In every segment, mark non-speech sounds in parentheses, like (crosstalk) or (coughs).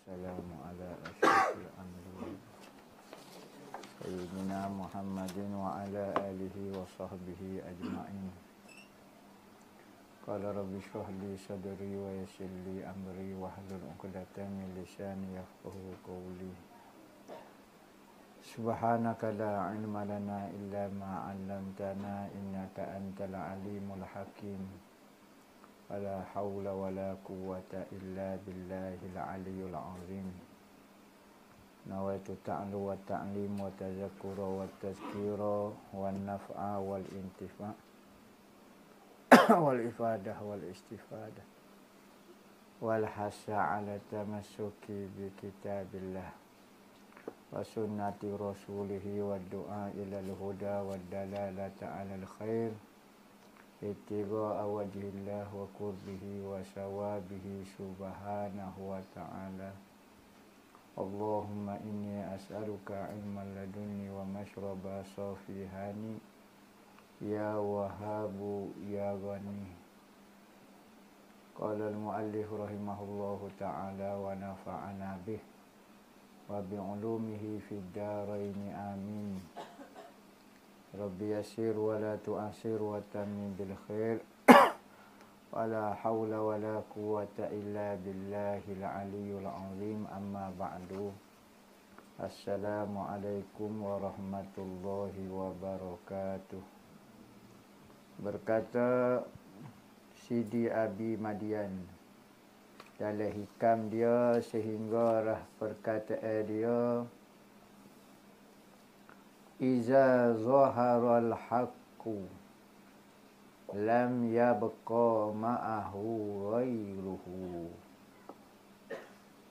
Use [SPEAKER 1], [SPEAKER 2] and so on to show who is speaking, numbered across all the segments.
[SPEAKER 1] السلام على أشرف الأمر سيدنا محمد وعلى آله وصحبه أجمعين قال رب اشرح لي صدري ويسر لي أمري واحلل عقدة من لساني يفقه قولي سبحانك لا علم لنا إلا ما علمتنا إنك أنت العليم الحكيم ولا حول ولا قوة إلا بالله العلي العظيم نويت التعلو والتعليم والتذكر والتذكير والنفع والانتفاع (coughs) والإفادة والاستفادة والحث على التمسك بكتاب الله وسنة رسوله والدعاء إلى الهدى والدلالة على الخير ittiba awajillah wa qurbihi wa sawabihi subhanahu wa ta'ala Allahumma inni as'aluka ilman laduni wa mashraba safihani Ya wahabu ya ghani Qala al-muallif rahimahullahu ta'ala wa nafa'ana bih Wa bi'ulumihi fid daraini amin Amin Rabbi yasir wa la tu'asir wa tamim bil khair (coughs) Wa la hawla wa la quwata illa billahi al-aliyul azim amma ba'du Assalamualaikum warahmatullahi wabarakatuh Berkata Sidi Abi Madian dalam hikam dia sehingga perkataan dia Iza zaharal haqqu Lam yabqa ma'ahu ghayruhu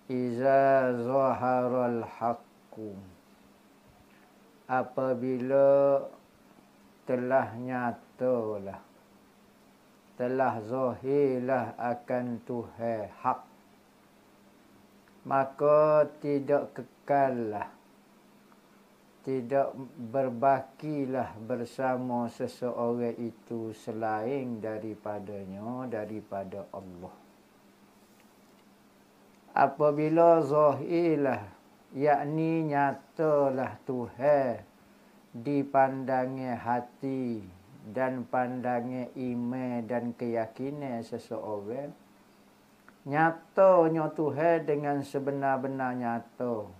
[SPEAKER 2] Iza zaharal haqqu Apabila telah nyata lah, Telah zahirlah akan Tuhan hak Maka tidak kekallah tidak berbakilah bersama seseorang itu selain daripadanya daripada Allah apabila zahilah yakni nyatalah Tuhan pandangnya hati dan pandangnya iman dan keyakinan seseorang nyatanya Tuhan dengan sebenar-benar nyata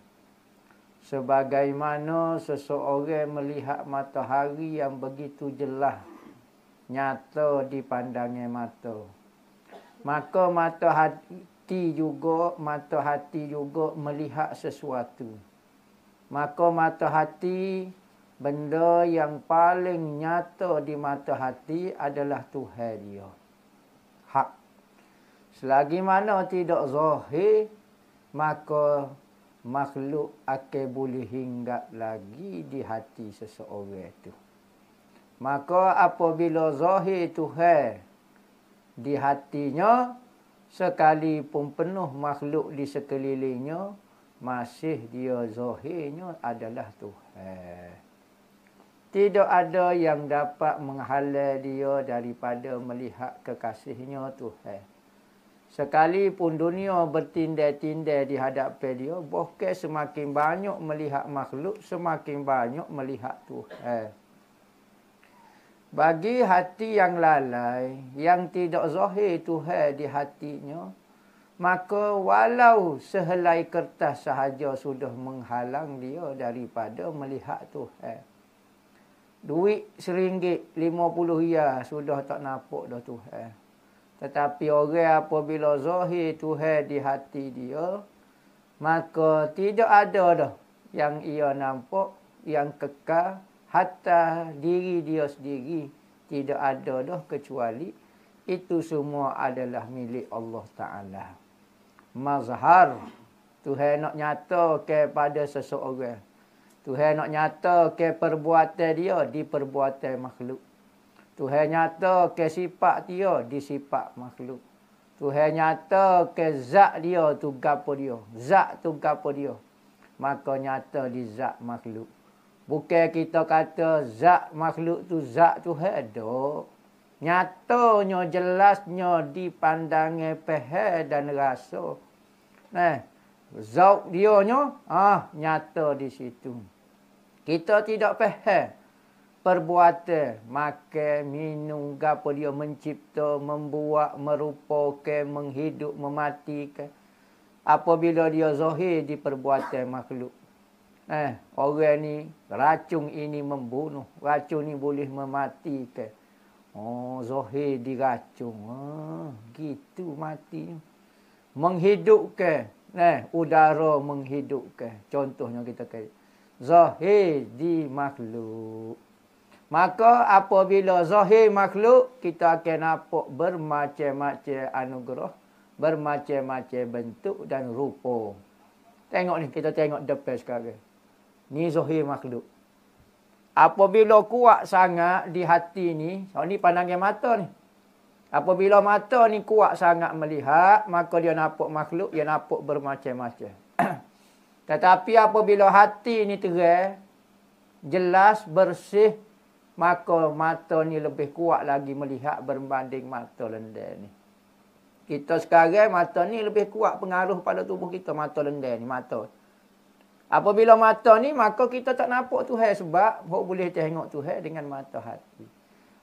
[SPEAKER 2] sebagaimana seseorang melihat matahari yang begitu jelas nyata pandangnya mata maka mata hati juga mata hati juga melihat sesuatu maka mata hati benda yang paling nyata di mata hati adalah Tuhan dia hak selagi mana tidak zahir maka makhluk akan boleh hinggap lagi di hati seseorang itu. Maka apabila zahir Tuhan di hatinya, sekalipun penuh makhluk di sekelilingnya, masih dia zahirnya adalah Tuhan. Tidak ada yang dapat menghala dia daripada melihat kekasihnya Tuhan. Sekalipun dunia bertindai-tindai di hadapan dia, bahkan semakin banyak melihat makhluk, semakin banyak melihat Tuhan. Bagi hati yang lalai, yang tidak zahir Tuhan di hatinya, maka walau sehelai kertas sahaja sudah menghalang dia daripada melihat Tuhan. Duit seringgit lima puluh ya sudah tak nampak dah Tuhan. Tetapi orang apabila zahir Tuhan di hati dia, maka tidak ada dah yang ia nampak yang kekal hatta diri dia sendiri tidak ada dah kecuali itu semua adalah milik Allah Taala. Mazhar Tuhan nak nyata kepada seseorang. Tuhan nak nyata ke perbuatan dia di perbuatan makhluk. Tuhan nyata ke sifat dia di sifat makhluk. Tuhan nyata ke zat dia tu gapo dia. Zat tu gapo dia. Maka nyata di zat makhluk. Bukan kita kata zat makhluk tu zat Tuhan ada. Nyatanya jelasnya di pandangnya pehe dan rasa. Nah, zat dia nya ah nyata di situ. Kita tidak pehe perbuatan makan minum gapo dia mencipta membuat merupakan menghidup mematikan apabila dia zahir di perbuatan makhluk eh orang ni racun ini membunuh racun ni boleh mematikan oh zahir diracun ah gitu mati menghidupkan nah eh, udara menghidupkan contohnya kita kata zahir di makhluk Maka apabila zahir makhluk, kita akan nampak bermacam-macam anugerah, bermacam-macam bentuk dan rupa. Tengok ni, kita tengok depan sekarang. Ni zahir makhluk. Apabila kuat sangat di hati ni, oh ni pandangan mata ni. Apabila mata ni kuat sangat melihat, maka dia nampak makhluk, dia nampak bermacam-macam. (clears throat) Tetapi apabila hati ni terang, jelas, bersih, maka mata ni lebih kuat lagi melihat berbanding mata lendir ni. Kita sekarang mata ni lebih kuat pengaruh pada tubuh kita mata lendir ni, mata. Apabila mata ni, maka kita tak nampak Tuhan sebab kita boleh tengok Tuhan dengan mata hati.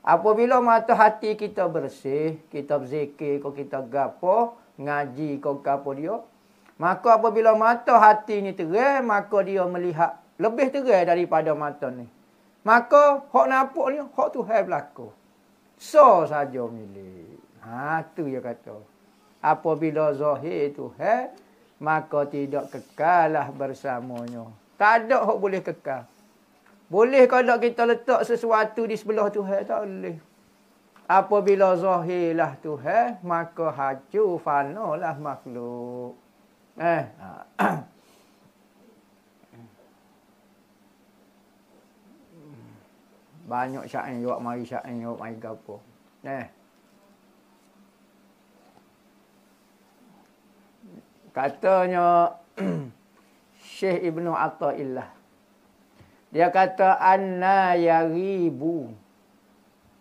[SPEAKER 2] Apabila mata hati kita bersih, kita berzikir, kau kita gapo, ngaji kau gapo dia, maka apabila mata hati ni terang, maka dia melihat lebih terang daripada mata ni. Maka hok nampak ni hok tu hal berlaku. So saja milik. Ha tu dia kata. Apabila zahir itu hal maka tidak kekalah bersamanya. Tak ada hok boleh kekal. Boleh kalau kita letak sesuatu di sebelah tu Tuhan tak boleh. Apabila zahirlah Tuhan maka hancur fana lah makhluk. Eh. Ha. Banyak syain awak mari syain awak mari gapo. Eh. Katanya (clears throat) Syekh Ibnu Athaillah. Dia kata anna yaribu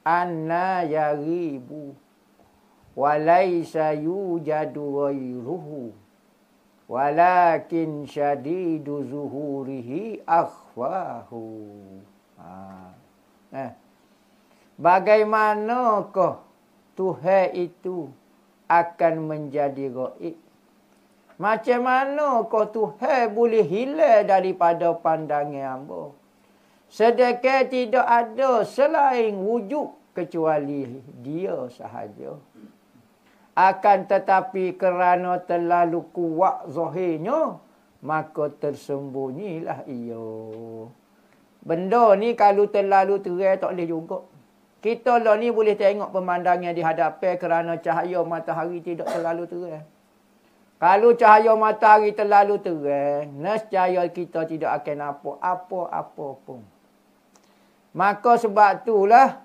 [SPEAKER 2] anna yaribu wa laisa yujadu ghairuhu walakin syadidu zuhurihi akhwahu. Ah. Eh. Bagaimanakah Tuhan itu akan menjadi gaib? Macam mana kau Tuhan boleh hilang daripada pandangan hamba? Sedekah tidak ada selain wujud kecuali dia sahaja. Akan tetapi kerana terlalu kuat zahirnya, maka tersembunyilah ia. Benda ni kalau terlalu terai tak boleh juga. Kita lah ni boleh tengok pemandangan dihadapi kerana cahaya matahari tidak terlalu terai. Kalau cahaya matahari terlalu terai, nescaya kita tidak akan nampak apa-apa pun. Maka sebab itulah,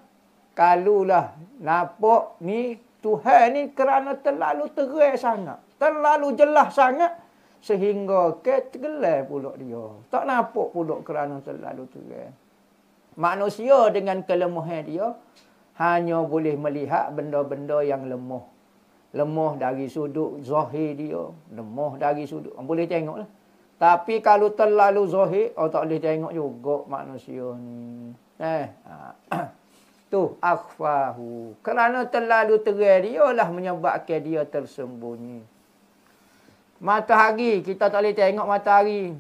[SPEAKER 2] kalau lah nampak ni, Tuhan ni kerana terlalu terai sangat. Terlalu jelas sangat sehingga ke tergelar pula dia. Tak nampak pula kerana terlalu tergelar. Manusia dengan kelemahan dia hanya boleh melihat benda-benda yang lemah. Lemah dari sudut zahir dia, lemah dari sudut. Ah, boleh lah Tapi kalau terlalu zahir, oh tak boleh tengok juga manusia ni. Eh. Ha. (coughs) tu akhfahu. Kerana terlalu terang dia lah menyebabkan dia tersembunyi. Matahari, kita tak boleh tengok matahari.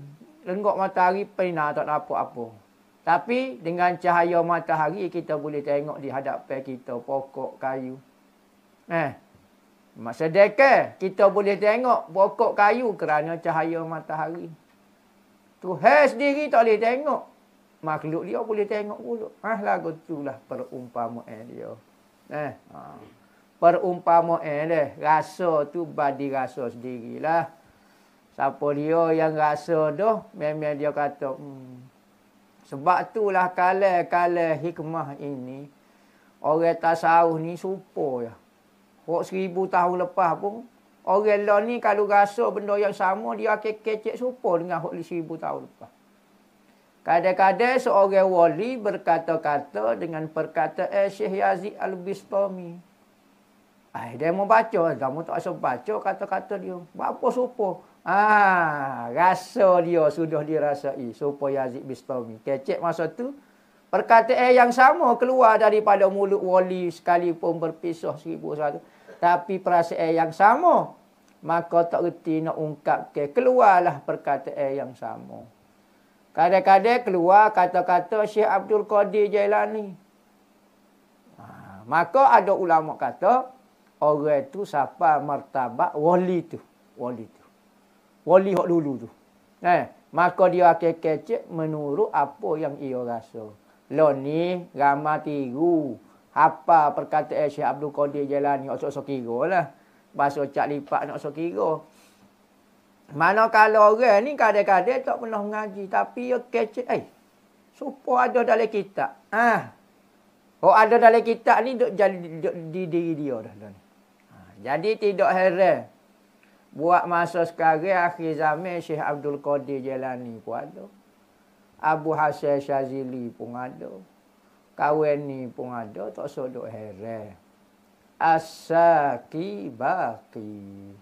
[SPEAKER 2] Lenggok matahari, pena tak nampak apa. Tapi dengan cahaya matahari, kita boleh tengok di hadapan kita pokok kayu. Eh, masa dekat, kita boleh tengok pokok kayu kerana cahaya matahari. tu Tuhan sendiri tak boleh tengok. Makhluk dia boleh tengok pula. Ah, lagu tu lah perumpamaan dia. Eh, Ah. Perumpamaan, eh deh. Rasa tu badi rasa sendirilah. Siapa dia yang rasa doh, memang dia kata, hmm. Sebab itulah kala-kala hikmah ini, orang tasawuf ni supo ya. Kok seribu tahun lepas pun, orang lain ni kalau rasa benda yang sama, dia akan kecek supo dengan kok seribu tahun lepas. Kadang-kadang seorang wali berkata-kata dengan perkataan eh, Syekh Yazid Al-Bistami. Ay, ah, dia mau baca. Kamu tak asal baca kata-kata dia. Apa supo, Ah, rasa dia sudah dirasai. Supo Yazid Bistami. Kecek masa tu. Perkataan eh, yang sama keluar daripada mulut wali sekalipun berpisah seribu satu. Tapi perasaan eh, yang sama. Maka tak reti nak ungkap ke. Keluarlah perkataan eh, yang sama. Kadang-kadang keluar kata-kata Syekh Abdul Qadir Jailani. Ah, maka Maka ada ulama kata orang tu siapa martabat wali tu wali tu wali hok dulu tu eh maka dia akan kecek menurut apa yang ia rasa lo ni ramah tiru apa perkataan Syekh Abdul Qadir Jalani sok-sok kiralah bahasa cak lipat nak sok kira mana kalau orang ni kadang-kadang tak pernah mengaji tapi ia kecek eh supo ada dalam kitab ah Oh ada dalam kitab ni duk jadi di diri dia dah ni. Jadi tidak heran buat masa sekarang akhir zaman Syekh Abdul Qadir Jilani pun ada. Abu Hasan Syazili pun ada. Kawan ni pun ada tak sodok heran. Asaki baki.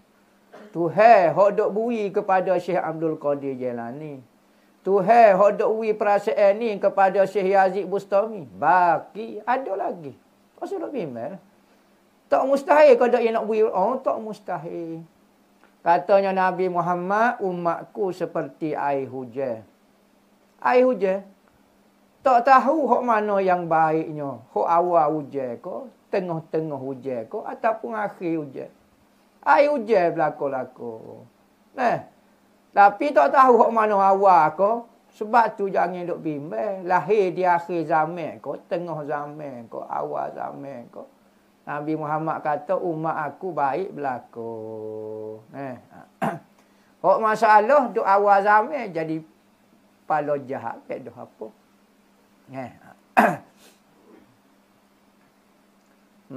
[SPEAKER 2] Tuhan hodok bui kepada Syekh Abdul Qadir Jilani. Tuhan hok dok bui perasaan ni kepada Syekh Yazid Bustami. Baki ada lagi. Tak sodok bimbang. Tak mustahil kau tak nak beri. Oh, tak mustahil. Katanya Nabi Muhammad, umatku seperti air hujan. Air hujan. Tak tahu hok mana yang baiknya. Hok awal hujan ko, tengah-tengah hujan ko ataupun akhir hujan. Air hujan berlaku-laku. Nah. Tapi tak tahu hok mana awal ko, sebab tu jangan duk bimbang. Lahir di akhir zaman ko, tengah zaman ko, awal zaman ko. Nabi Muhammad kata umat aku baik berlaku. Eh. Hak (clears throat) masalah duk awal zaman jadi palo jahat ke duk apa. Eh. (clears throat)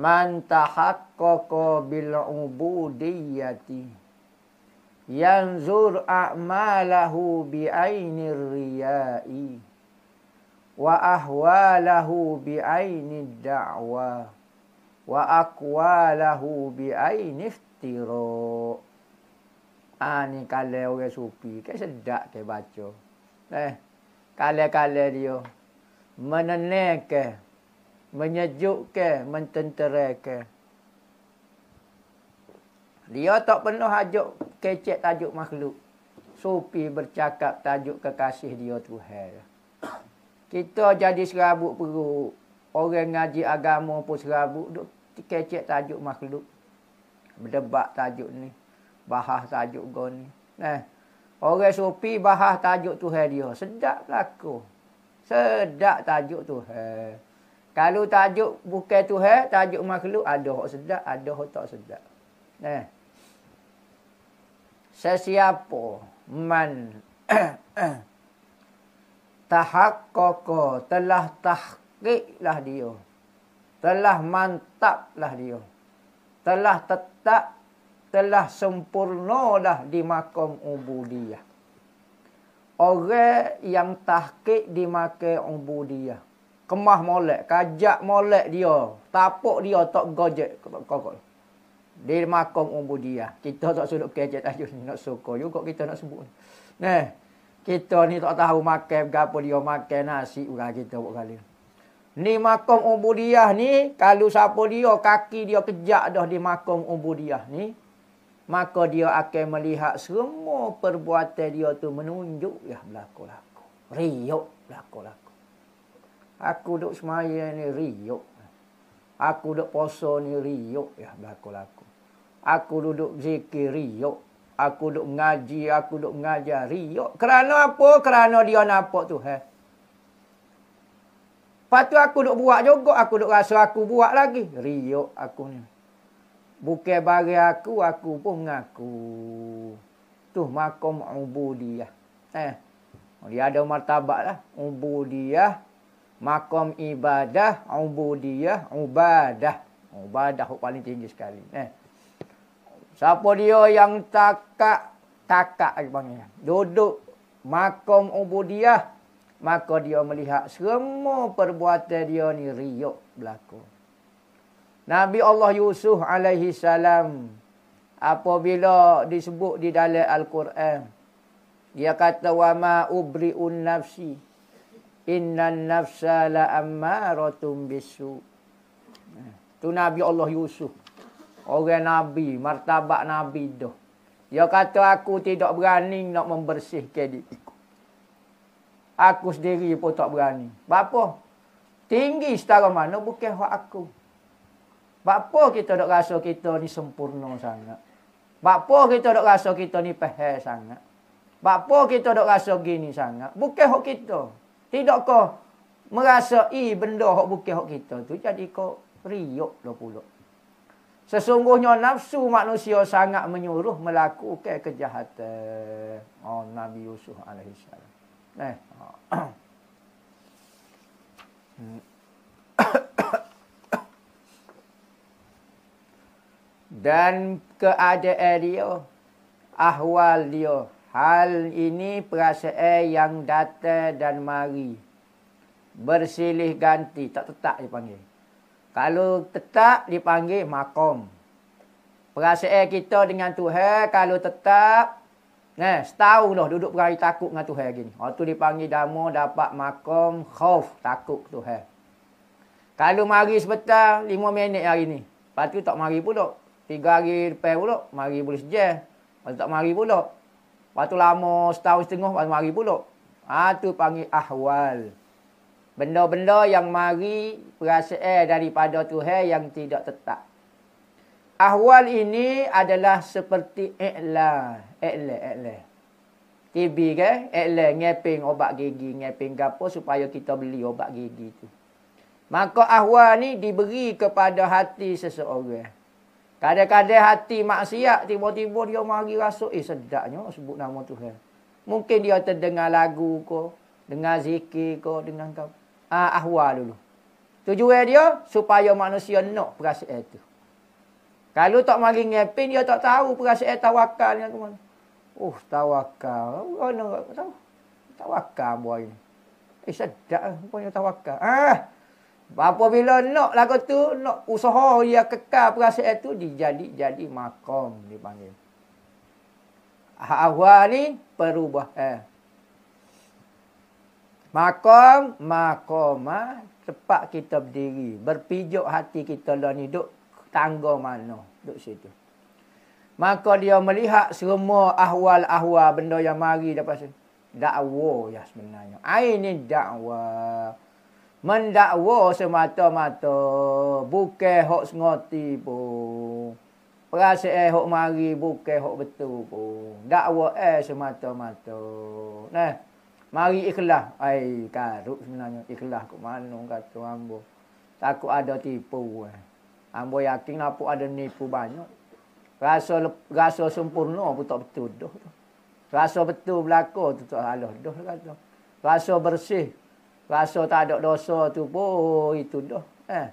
[SPEAKER 2] Man tahakkaka bil ubudiyyati yanzur a'malahu bi aini ria'i wa ahwalahu bi aini da'wah wa aqwalahu bi aini iftira ani ha, kala orang ke sedak ke baca eh kala-kala dia menenek menyejuk ke mententera ke dia tak penuh hajuk kecek tajuk makhluk supi bercakap tajuk kekasih dia tuhan kita jadi serabut perut orang ngaji agama pun serabut duk kecek tajuk makhluk berdebak tajuk ni bahas tajuk go ni nah eh, orang sufi bahas tajuk tuhan dia sedap laku sedap tajuk tu tuhan kalau tajuk bukan tuhan tajuk makhluk ada hok sedap ada hok tak sedap nah eh. sesiapa man (clears throat) tahakkoko telah tahakkoko Tetiklah dia. Telah mantaplah dia. Telah tetap. Telah sempurna dah di makam ubudiyah. Orang yang tahkik di makam ubudiyah. Kemah molek. Kajak molek dia. Tapuk dia tak gojek. Di makam ubudiyah. Kita tak suruh kajak tajuk ni. Nak suka juga kita nak sebut. Nah, kita ni tak tahu makan berapa dia makan nasi. Bukan kita buat kali ni. Ni makam ubudiah ni, kalau siapa dia, kaki dia kejak dah di makam ubudiah ni. Maka dia akan melihat semua perbuatan dia tu menunjuk ya berlaku-laku. Riuk berlaku-laku. Aku duduk semaya ni riuk. Aku duduk poso ni riuk ya berlaku-laku. Aku duduk zikir riuk. Aku duduk ngaji, aku duduk ngajar riuk. Kerana apa? Kerana dia nampak tu. Eh? Lepas tu aku duk buat juga. Aku duk rasa aku buat lagi. Riuk aku ni. Bukan bagi aku, aku pun ngaku Tu makam ubudiyah. Eh. Dia ada martabak lah. Ubudiyah. Makam ibadah. Ubudiyah. Ubadah. Ubadah paling tinggi sekali. Eh. Siapa dia yang takak? Takak lagi panggil. Duduk makam ubudiyah. Maka dia melihat semua perbuatan dia ni riuk berlaku. Nabi Allah Yusuf alaihi salam apabila disebut di dalam al-Quran dia kata wa ma ubriun nafsi innan nafsa la ammaratun bisu. Tu Nabi Allah Yusuf. Orang nabi, martabak nabi dah. Dia kata aku tidak berani nak membersihkan diriku. Aku sendiri pun tak berani. Bapa? Tinggi setara mana bukan hak aku. Bapa kita dok rasa kita ni sempurna sangat. Bapa kita dok rasa kita ni pehel sangat. Bapa kita dok rasa gini sangat. Bukan hak kita. Tidak kau merasa i benda hak bukan hak kita tu jadi kau riuk dah pula. Sesungguhnya nafsu manusia sangat menyuruh melakukan kejahatan. Oh Nabi Yusuf alaihissalam. 哎，嗯，dan keadaan dia, ahwal dia, hal ini perasaan yang datang dan mari. Bersilih ganti, tak tetap dipanggil. Kalau tetap dipanggil makom. Perasaan kita dengan Tuhan kalau tetap Nah, setahu dah duduk berhari takut dengan Tuhan lagi ni. Oh dipanggil damo, dapat makam khauf takut Tuhan. Kalau mari sebentar lima minit hari ni. Lepas tu tak mari pula. Tiga hari depan pula mari boleh sejam. Lepas tu tak mari pula. Lepas tu lama setahun setengah baru mari pula. Ha tu panggil ahwal. Benda-benda yang mari perasaan daripada Tuhan yang tidak tetap. Ahwal ini adalah seperti iklan. Iklan, iklan. TV ke? Iklan, ngeping obat gigi, ngeping gapo supaya kita beli obat gigi tu. Maka ahwal ni diberi kepada hati seseorang. Kadang-kadang hati maksiat, tiba-tiba dia mari rasa, eh sedapnya sebut nama Tuhan. Mungkin dia terdengar lagu ke, dengar zikir ke, dengan kau. Ah, ahwal dulu. Tujuan dia supaya manusia nak perasaan itu. Eh, kalau tak mari ngepin, dia tak tahu perasaan tawakal ni. Oh, tawakal. Mana oh, nak tahu? Tawakal buah ini. Eh, sedap. Lah Punya tawakal. Ah, Bapa bila nak lagu tu, nak usaha dia kekal perasaan tu, dijadi jadi, jadi makam dipanggil. Awal ni perubah. Eh. Makam, makamah. Tempat kita berdiri. Berpijak hati kita dalam hidup tangga mana duduk situ. Maka dia melihat semua ahwal-ahwal benda yang mari dapat sini. Dakwa ya sebenarnya. Ini dakwa. Mendakwa semata-mata. Bukan hok sengoti pun. Perasa eh hok mari bukan hok betul pun. Dakwa eh semata-mata. Nah. Mari ikhlas. Ay, karut sebenarnya. Ikhlas ke kat kata ambo. Takut ada tipu eh. Ambo ah, yakin apa lah ada nipu banyak. Rasa rasa sempurna pun tak betul dah. Rasa betul belako, tu tak halus dah kata. Lah rasa bersih. Rasa tak ada dosa tu pun itu dah. Eh.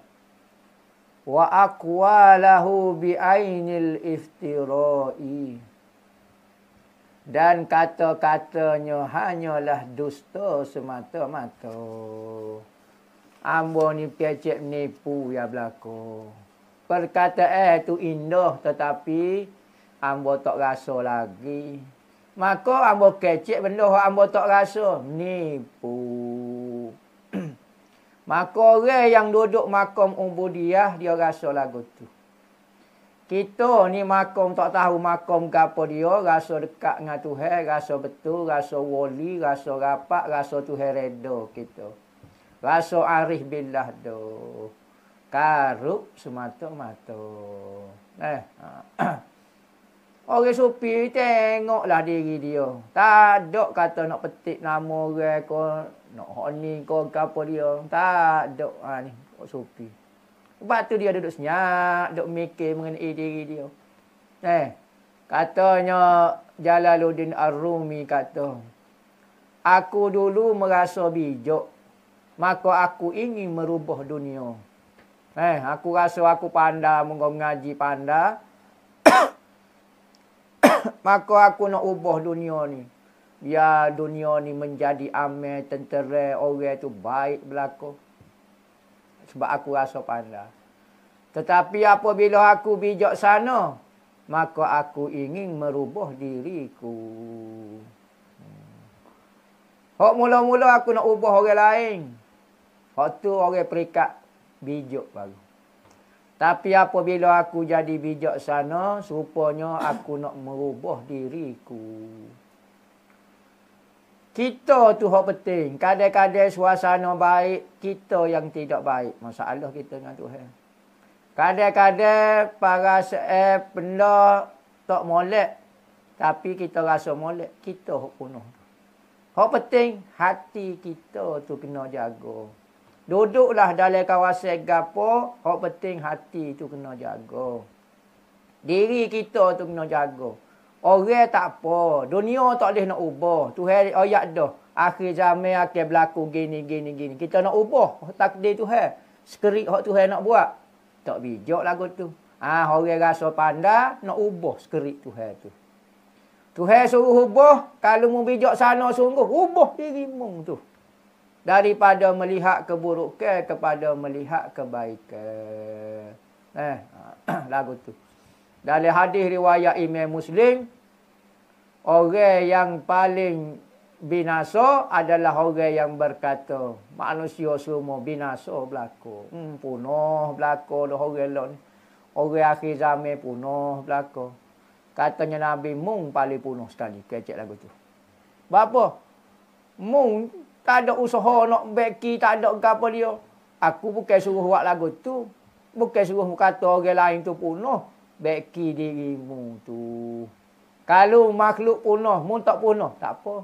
[SPEAKER 2] Wa aqwalahu bi ainil iftirai. Dan kata-katanya hanyalah dusta semata-mata. Ambo ni piacek nipu ya berlaku. Perkataan eh, itu indah tetapi ambo tak rasa lagi. Maka ambo kecik benda yang ambo tak rasa. Nipu. (clears throat) Maka orang yang duduk makam umbudiah dia rasa lagu tu. Kita ni makam tak tahu makam gapo dia. Rasa dekat dengan Tuhan. Rasa betul. Rasa wali. Rasa rapat. Rasa Tuhan reda kita. Rasa arif billah doh karup semata-mata. Eh. Ha. (clears throat) Orang supi tengoklah diri dia. Tak ada kata nak petik nama orang ke, nak honi ke, ke apa dia. Tak ada ha, ni, orang sufi. Sebab tu dia duduk senyap, duduk mikir mengenai diri dia. Eh, katanya Jalaluddin Ar-Rumi kata, Aku dulu merasa bijak, maka aku ingin merubah dunia. Eh, aku rasa aku panda mengom ngaji panda. (coughs) Maka aku nak ubah dunia ni. Ya dunia ni menjadi amir, tentera, orang tu baik berlaku. Sebab aku rasa panda. Tetapi apabila aku bijak sana, maka aku ingin merubah diriku. Hak hmm. mula-mula aku nak ubah orang lain. Hak tu orang perikat bijak baru. Tapi apabila aku jadi bijak sana, rupanya aku nak merubah diriku. Kita tu hak penting. Kadang-kadang suasana baik, kita yang tidak baik. Masalah kita dengan Tuhan. Kadang-kadang para eh, benda tak molek. Tapi kita rasa molek. Kita hak penuh. Hak penting, hati kita tu kena jaga. Duduklah dalam kawasan gapo, hok penting hati tu kena jaga. Diri kita tu kena jaga. Orang tak apa, dunia tak boleh nak ubah. Tuhan ayat dah. Akhir zaman akan berlaku gini gini gini. Kita nak ubah takdir Tuhan. Skrip hok Tuhan nak buat. Tak bijak lagu tu. Ah, orang rasa pandai nak ubah skrip Tuhan tu. Tuhan suruh ubah, kalau mau bijak sana sungguh, ubah dirimu tu daripada melihat keburukan kepada melihat kebaikan. Eh, (clears throat) lagu tu. Dalam hadis riwayat Imam Muslim, orang yang paling binasa adalah orang yang berkata, manusia semua binasa berlaku. Hmm, punah berlaku dah orang lain. Orang akhir zaman punah berlaku. Katanya Nabi Mung paling punah sekali. Kecek lagu tu. Bapa Mung tak ada usaha nak beki, tak ada apa dia. Aku bukan suruh buat lagu tu. Bukan suruh kata orang lain tu punah. Beki dirimu tu. Kalau makhluk punah, mu tak punah, tak apa.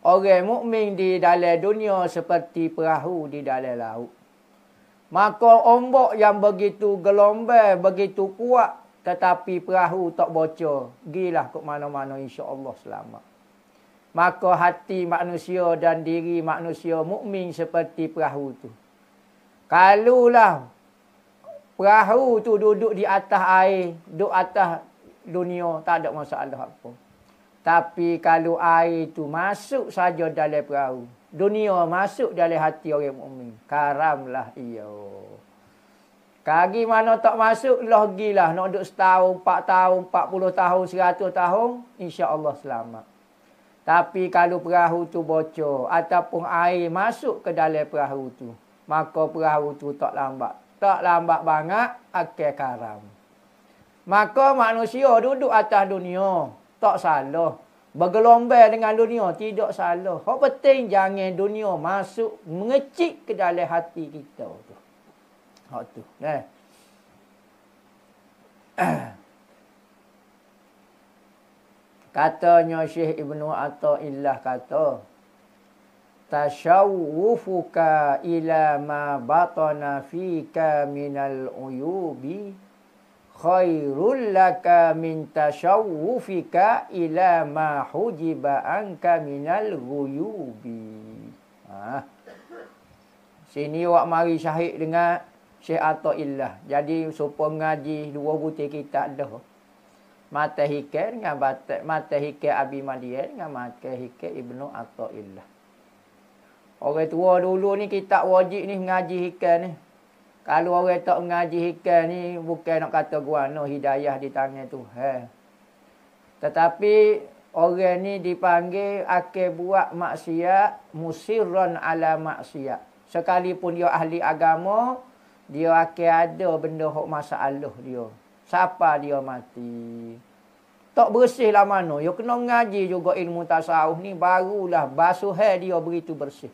[SPEAKER 2] Orang mukmin di dalam dunia seperti perahu di dalam laut. Maka ombak yang begitu gelombang, begitu kuat. Tetapi perahu tak bocor. Gilah ke mana-mana insyaAllah selamat maka hati manusia dan diri manusia mukmin seperti perahu tu kalulah perahu tu duduk di atas air duduk atas dunia tak ada masalah apa tapi kalau air tu masuk saja dalam perahu dunia masuk dalam hati orang mukmin karamlah ia kagi mana tak masuk logilah nak duduk setahun empat tahun empat puluh tahun seratus tahun insyaallah selamat tapi kalau perahu tu bocor ataupun air masuk ke dalam perahu tu, maka perahu tu tak lambat. Tak lambat banget akan karam. Maka manusia duduk atas dunia tak salah. Bergelombang dengan dunia tidak salah. Hak penting jangan dunia masuk mengecik ke dalam hati kita tu. Hak tu, nah. Eh. (clears throat) Katanya Syekh Ibn Atta'illah kata. Tashawufuka ila ma batana fika minal uyubi. Khairul laka min tashawufika ila ma hujiba anka minal uyubi. Ha. Sini wak mari syahid dengan Syekh Atta'illah. Jadi supaya ngaji dua butir kita dah mata hikai dengan mata mata hikai Abi Madian dengan mata hikai Ibnu Athaillah. Orang tua dulu ni kita wajib ni mengaji hikai ni. Kalau orang tak mengaji hikai ni bukan nak kata gua no hidayah di tangan Tuhan. Tetapi orang ni dipanggil akan buat maksiat musirran ala maksiat. Sekalipun dia ahli agama, dia akan ada benda hok masalah dia. Siapa dia mati? Tak bersih lah mana. Dia kena ngaji juga ilmu tasawuf ni. Barulah basuh dia begitu bersih.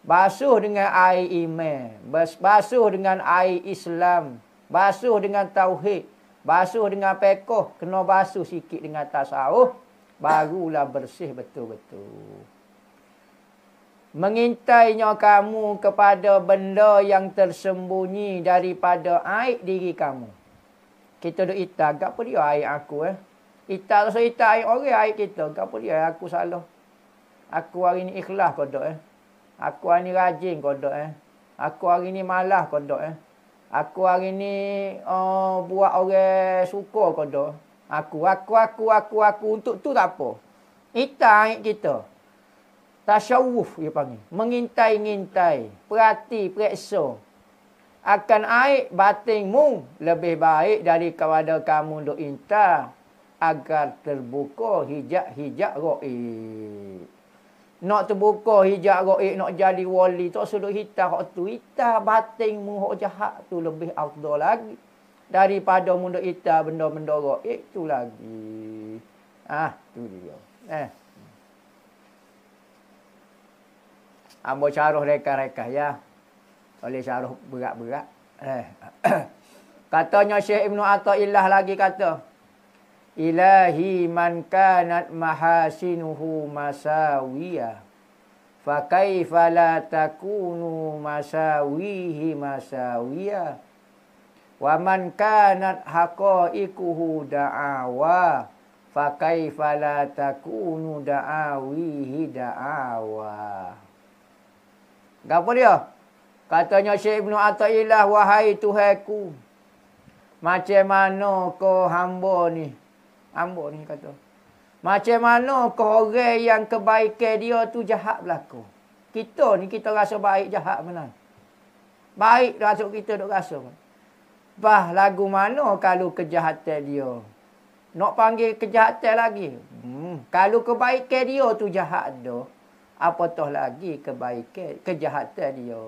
[SPEAKER 2] Basuh dengan air iman. Basuh dengan air Islam. Basuh dengan tauhid. Basuh dengan pekoh. Kena basuh sikit dengan tasawuf. Barulah bersih betul-betul. Mengintainya kamu kepada benda yang tersembunyi daripada aib diri kamu kita duk ita, gapo dia air aku eh Ita rasa ita, air orang air kita gapo dia aku salah aku hari ni ikhlas kodok eh aku hari ni rajin kodok eh aku hari ni malas kodok eh aku hari ni uh, buat orang suka kodok aku aku aku aku aku untuk tu tak apa itah air kita Tasawuf dia panggil. Mengintai-ngintai. Perhati, periksa akan aik batinmu lebih baik dari daripada kamu duk inta agar terbuka hijak hijak ra'id. Nak terbuka hijak ra'id, nak jadi wali, tak sudut hitam, hak tu hitam, batinmu hak jahat tu lebih afdol lagi. Daripada mundo hitam, benda-benda ra'id tu lagi. Ah, tu dia. Eh. Ambo caruh reka-reka ya oleh syarah berat-berat. Eh. (clears throat) Katanya Syekh Ibn Atta'illah lagi kata. Ilahi man kanat mahasinuhu masawiyah. Fakaifa la takunu masawihi masawiyah. Wa man kanat haqa'ikuhu da'awa. Fakaifa la takunu da'awihi da'awa. Gapa dia? Katanya Syekh Ibn Atta'illah, wahai Tuhanku. Macam mana kau hamba ni? Hamba ni kata. Macam mana kau orang yang kebaikan dia tu jahat berlaku? Kita ni kita rasa baik jahat mana? Baik rasa kita duk rasa. Bah lagu mana kalau kejahatan dia? Nak panggil kejahatan lagi? Hmm. Kalau kebaikan dia tu jahat dah. Apatah lagi kebaikan kejahatan dia.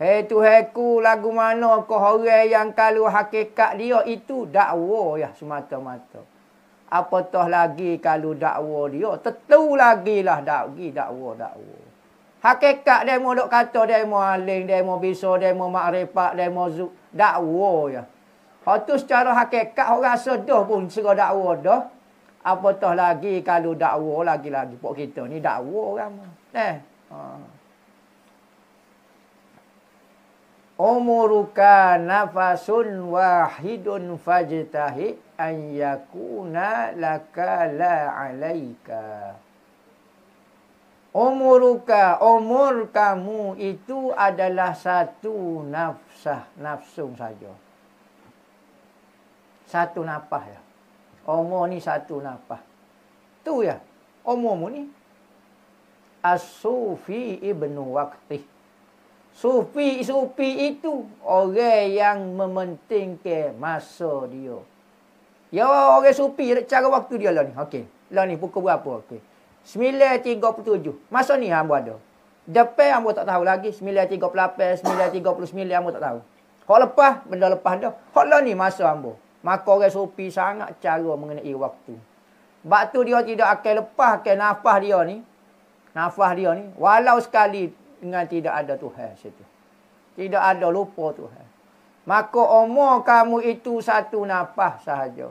[SPEAKER 2] Hei tu heku lagu mana kau horeh yang kalau hakikat dia itu dakwa ya semata-mata. toh lagi kalau dakwa dia. Tentu lagi lah dakwa, dakwa, dakwa. Hakikat dia mau kata, dia mau aling, dia mau bisa, dia mau makrifat, dia mau zuk. Dakwa ya. Kalau ha, tu secara hakikat, orang sedoh dah pun segera dakwa dah. toh lagi kalau dakwa lagi-lagi. Pok kita ni dakwa ramah. Eh. Haa. umuruka nafasun wahidun fajtahi an yakuna laka la alaika. Umuruka, umur kamu itu adalah satu nafsah, nafsu saja. Satu nafah ya. Umur ni satu nafah. Tu ya, umurmu ni. As-sufi ibnu waktih. Sufi sufi itu orang yang mementingkan masa dia. Ya orang sufi cara waktu dia lah ni. Okey. Lah ni pukul berapa? Okey. 9.37. Masa ni hang ada. Depan hang tak tahu lagi 9.38, 9.39 hang tak tahu. Hak lepas benda lepas dah. Hak lah ni masa hang. Maka orang sufi sangat cara mengenai waktu. Batu dia tidak akan lepas akan nafas dia ni. Nafas dia ni walau sekali dengan tidak ada Tuhan situ. Tidak ada lupa Tuhan. Maka umur kamu itu satu nafas sahaja.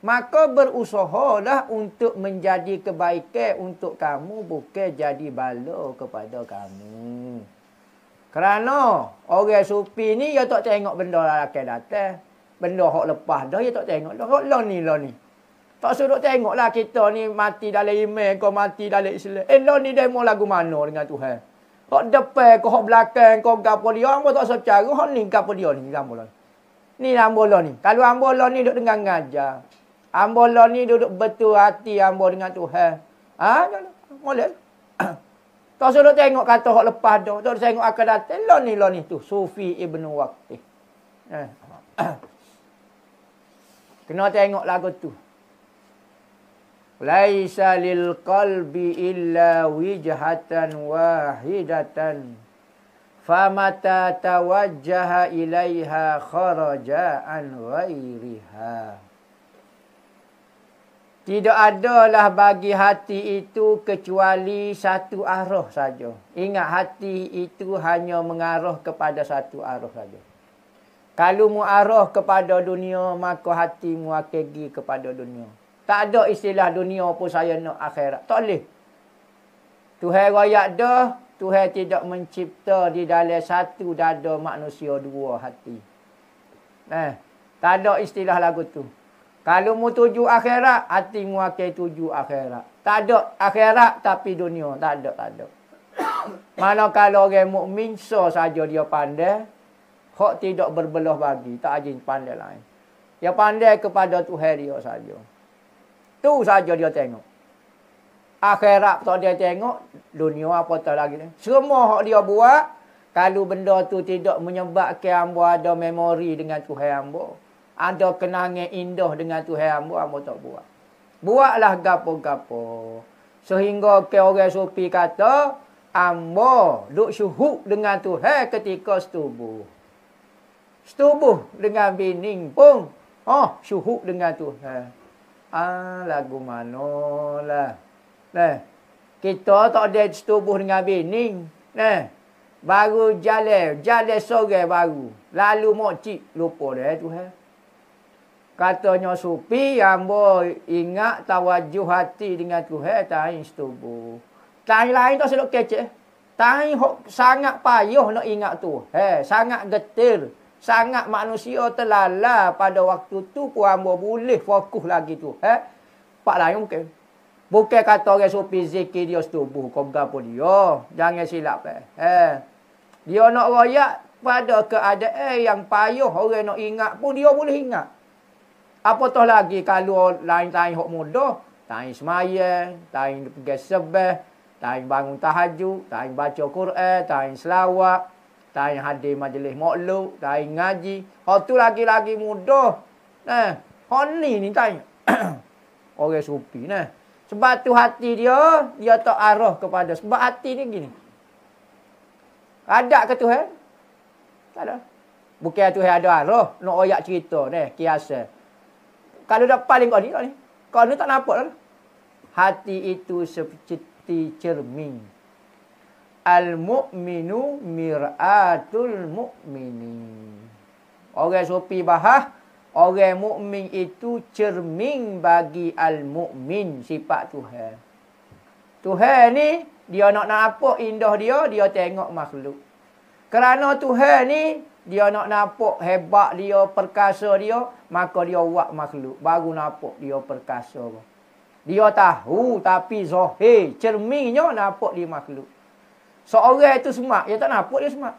[SPEAKER 2] Maka berusahalah untuk menjadi kebaikan untuk kamu bukan jadi bala kepada kamu. Kerana orang supi ni dia tak tengok benda lelaki datang. Benda hak lepas dah dia tak tengok. Hak lah ni lah ni. Tak suruh tengoklah kita ni mati dalam iman kau mati dalam Islam. Eh lah ni demo lagu mana dengan Tuhan. Hak depan ke hak belakang ke gapo dia hangpa tak secara hak ni gapo dia ni gapo lah. Ni hangpa lah ni. Kalau hangpa lah ni duk dengan ngajar. Hangpa lah ni duk betul hati hangpa dengan Tuhan. Ha jangan. Molek. (coughs) Tak suruh tengok kata hak lepas tu, Tak tengok akan datang. Lah ni lah ni tu. Sufi ibnu Waqtih. Eh. (coughs) Kena tengok lagu tu. Laisa lil qalbi illa wijhatan wahidatan famata tawajjaha ilaiha kharaja an ghairiha Tidak adalah bagi hati itu kecuali satu arah saja. Ingat hati itu hanya mengarah kepada satu arah saja. Kalau mu arah kepada dunia maka hatimu akan pergi kepada dunia. Tak ada istilah dunia pun saya nak akhirat. Tak boleh. Tuhai raya dah. Tuhai tidak mencipta di dalam satu dada manusia dua hati. Eh, tak ada istilah lagu tu. Kalau mu tuju akhirat, hati mu akan tuju akhirat. Tak ada akhirat tapi dunia. Tak ada, tak ada. (coughs) Mana kalau orang mukmin so saja dia pandai. kok tidak berbelah bagi. Tak ajin pandai lain. Dia pandai kepada Tuhan dia saja. Tu saja dia tengok. Akhirat tu dia tengok. Dunia apa tak lagi. Semua yang dia buat. Kalau benda tu tidak menyebabkan ambo ada memori dengan Tuhan ambo. Ada kenangan indah dengan Tuhan ambo. Ambo tak buat. Buatlah gapo-gapo. Sehingga ke orang sufi kata. Ambo duk syuhuk dengan Tuhan ketika setubuh. Setubuh dengan bining pun. Oh, syuhuk dengan Tuhan ah lagu manolah. Nah. Kita tak ada setubuh dengan bini. Nah. Baru jalan, jalan sore baru. Lalu mokcik lupa dia tu. Ha? Katanya supi yang boleh ingat tawajuh hati dengan tu Tuhan. Tain setubuh. Tain lain tak selok kecil. Tain sangat payuh nak ingat tu. Ha? Sangat getir sangat manusia terlalai pada waktu tu kurang boleh fokus lagi tu eh pak lain mungkin bukan kata orang sopi zikir dia setubuh kau gapo dia jangan silap eh, eh. dia nak royak pada keadaan yang payah orang nak ingat pun dia boleh ingat Apa toh lagi kalau lain-lain hok mudah tain semayang tain pergi sebah tain bangun tahajud tain baca Quran tain selawat Tai hadir majlis makhluk, tai ngaji. Hak tu lagi-lagi mudah. Nah, hak ni ni tai. (coughs) Orang supi. nah. Sebab tu hati dia dia tak arah kepada sebab hati ni gini. Ada ke Tuhan? Tak ada. Bukan Tuhan ada arah nak oyak cerita nah, kiasa. Kalau dah paling kau ni, kau ni tak nampak lah. Hati itu seperti cermin al Mukminu mir'atul mu'mini. Orang sufi bahas, orang mukmin itu cermin bagi al-mu'min sifat Tuhan. Tuhan ni dia nak nampak indah dia, dia tengok makhluk. Kerana Tuhan ni dia nak nampak hebat dia, perkasa dia, maka dia buat makhluk. Baru nampak dia perkasa. Dia tahu tapi zahir, cerminnya nampak di makhluk. Seorang itu semak, dia tak nampak dia semak.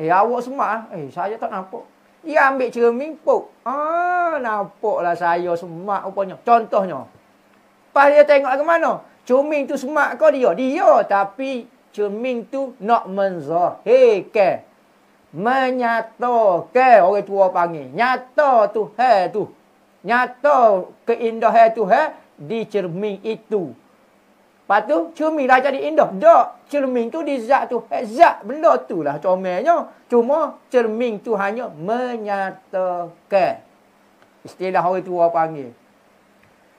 [SPEAKER 2] Eh, awak semak. Ah. Eh, saya tak nampak. Dia ambil cermin, puk. Ah, nampaklah saya semak rupanya. Contohnya. pas dia tengok ke mana? Cermin tu semak kau dia? Dia, tapi cermin tu nak menzahirkan. ke orang tua panggil. Nyata tu, hai tu. Nyata keindahan tu, hai. Di cermin itu. Lepas tu cermin dah jadi indah. Dak cermin tu di zat tu. Eh, zat benda tu lah comelnya. Cuma cermin tu hanya menyatakan. Istilah orang tua panggil.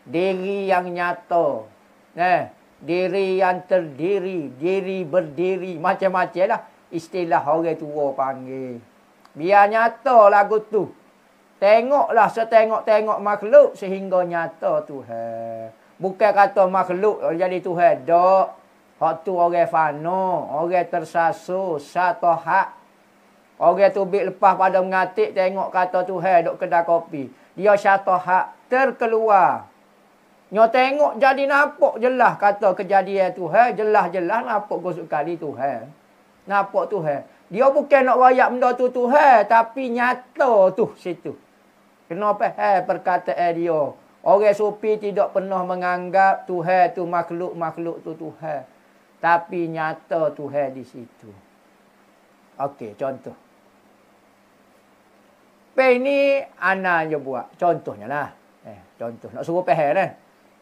[SPEAKER 2] Diri yang nyata. Eh, diri yang terdiri. Diri berdiri. Macam-macam lah. Istilah orang tua panggil. Biar nyata lagu tu. Tengoklah setengok-tengok makhluk sehingga nyata Tuhan. Bukan kata makhluk jadi Tuhan. Dok. Hak tu orang fano. Orang tersasu. Satu hak. Orang tu bik lepas pada mengatik tengok kata Tuhan. Dok kedai kopi. Dia satu hak. Terkeluar. Nyo tengok jadi nampak jelas kata kejadian Tuhan. Jelas-jelas nampak gosok kali Tuhan. Nampak Tuhan. Dia bukan nak rayak benda tu Tuhan. Tapi nyata tu situ. Kenapa hai eh, perkataan dia. Eh, Orang sufi tidak pernah menganggap Tuhan tu makhluk, makhluk tu Tuhan. Tapi nyata Tuhan di situ. Okey, contoh. Pai ni ana je buat. Contohnya lah. Eh, contoh nak suruh pai lah. Eh?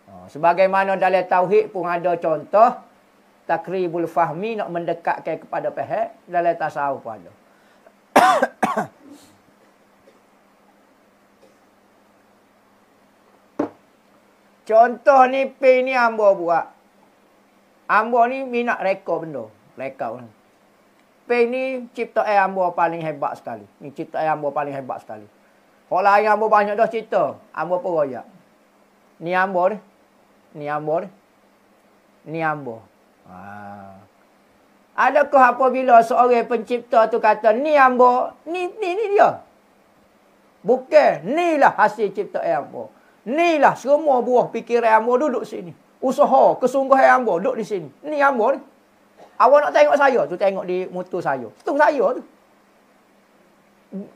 [SPEAKER 2] Oh, sebagaimana dalam tauhid pun ada contoh takribul fahmi nak mendekatkan kepada pai dalam tasawuf pun ada. (coughs) Contoh ni pay ni ambo buat. ambo ni minat rekod benda. Rekod ni. Pay ni cipta air ambo paling hebat sekali. Ni cipta air ambo paling hebat sekali. Kalau lain hamba banyak dah cerita. ambo pun royak. Ni ambo, ni. Ni hamba ni. Ni hamba. Ha. Adakah apabila seorang pencipta tu kata ni ambo, Ni, ni, ni dia. Bukan. Ni lah hasil cipta air hamba. Inilah semua buah fikiran hamba duduk sini. Usaha, kesungguhan hamba duduk di sini. Ni hamba ni. Awak nak tengok saya tu tengok di motor saya. Tu saya tu.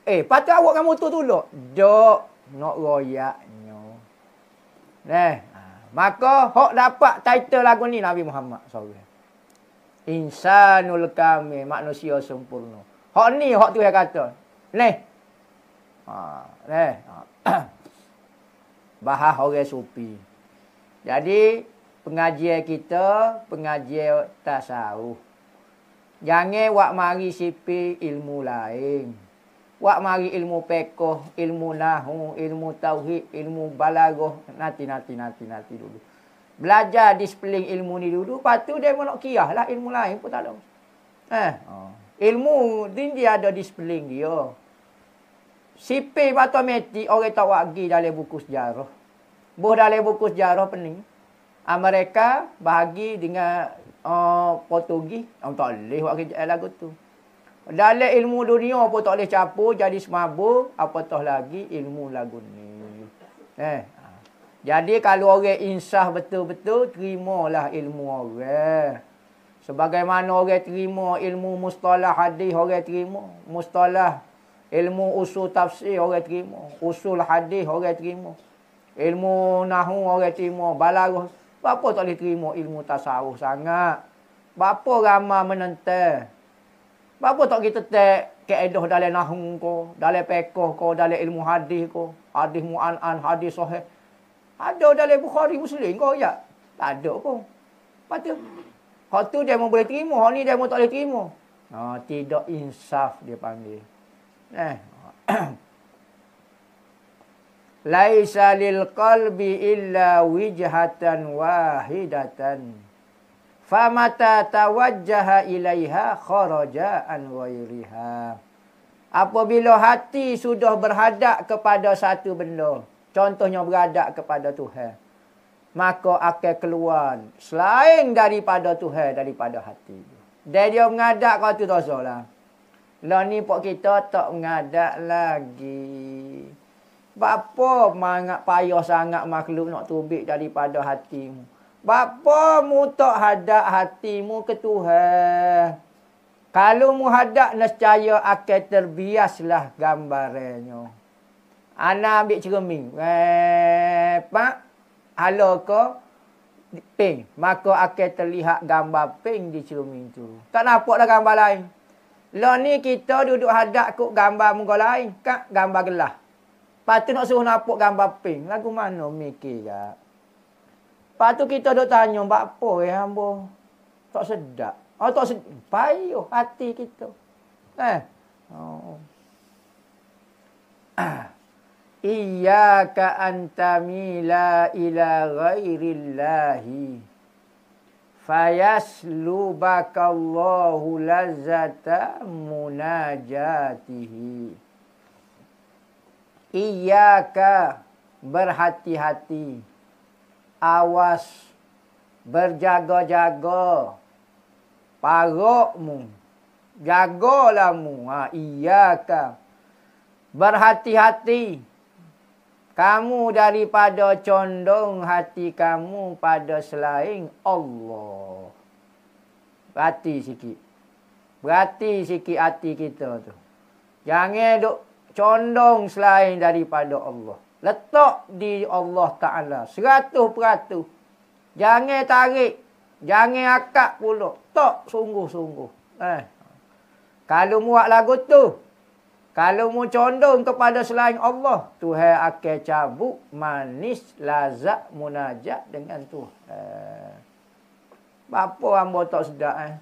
[SPEAKER 2] Eh, patut awak kan motor tu lho. Dok, nak royaknya. Nah, eh, ha, maka hok dapat title lagu ni Nabi Muhammad SAW. Insanul kami, manusia sempurna. Hok ni hok tu yang kata. Neh, Ha, nih. Ha bahas orang sufi. Jadi pengajian kita pengajian tasawuf. Jangan wak mari sipi ilmu lain. Wak mari ilmu pekoh, ilmu nahu, ilmu tauhid, ilmu balagoh, nanti nanti nanti nanti dulu. Belajar disiplin ilmu ni dulu, lepas tu dia nak kiyah lah ilmu lain pun tak ada. Eh, oh. ilmu tinggi ada disiplin dia. Sipir batu mati orang tak wagi dalam buku sejarah. Buh dalam buku sejarah pening. Amerika ah, bagi dengan uh, Portugis. Oh, tak boleh buat kerja eh, lagu tu. Dalam ilmu dunia pun tak boleh capur. Jadi semabur. Apatah lagi ilmu lagu ni. Eh. Jadi kalau orang insah betul-betul. lah ilmu orang. Sebagaimana orang terima ilmu mustalah hadis. Orang terima mustalah Ilmu usul tafsir orang terima. Usul hadis orang terima. Ilmu nahu orang terima. Balaruh. Bapa tak boleh terima ilmu tasawuf sangat. Bapa ramah menentang. Bapa tak kita tak keedah dalam nahu ko, Dalam pekoh ko, Dalam ilmu hadis kau. Hadis mu'an'an. Hadis sahih. Ada dalam Bukhari Muslim ko ya? Tak ada ko, Lepas tu. Hak tu dia mau boleh terima. Hak ni dia mau tak boleh terima. Oh, tidak insaf dia panggil. Eh. (coughs) Laisa lil qalbi illa wijhatan wahidatan. Famata tawajjaha ilaiha kharaja an ghairiha. Apabila hati sudah berhadap kepada satu benda, contohnya berhadap kepada Tuhan, maka akan keluar selain daripada Tuhan daripada hati. Dia dia mengadap kau tu tak salah. Lah ni pak kita tak mengadak lagi. Bapa mangat payah sangat makhluk nak tubik daripada hatimu. Bapa mu tak hadap hatimu ke Tuhan. Kalau mu hadap nescaya akan terbiaslah gambarannya. Ana ambil cermin. Eh, pak, halo ko, Ping. Maka akan terlihat gambar ping di cermin tu. Tak nampak dah gambar lain. Lo lah ni kita duduk hadap kok gambar muka lain. Kak gambar gelah. Lepas tu nak suruh nampak gambar pink. Lagu mana mikir kak. Lepas tu kita duduk tanya. Mbak apa ya eh, hamba? Tak sedap. Oh tak sedap. Payuh hati kita. Eh. Oh. (clears throat) Iyaka antamila ila ghairillahi fayaslubakallahu lazzata munajatihi iyyaka berhati-hati awas berjaga-jaga parokmu jagalahmu ha iyyaka berhati-hati kamu daripada condong hati kamu pada selain Allah. Berhati sikit. Berhati sikit hati kita tu. Jangan duk condong selain daripada Allah. Letak di Allah Ta'ala. Seratus peratus. Jangan tarik. Jangan akak pula. Tak sungguh-sungguh. Eh. Kalau muak lagu tu, kalau mu condong kepada selain Allah, Tuhan akan cabut manis lazat munajat dengan tu. Eh. Bapa hamba tak sedap eh.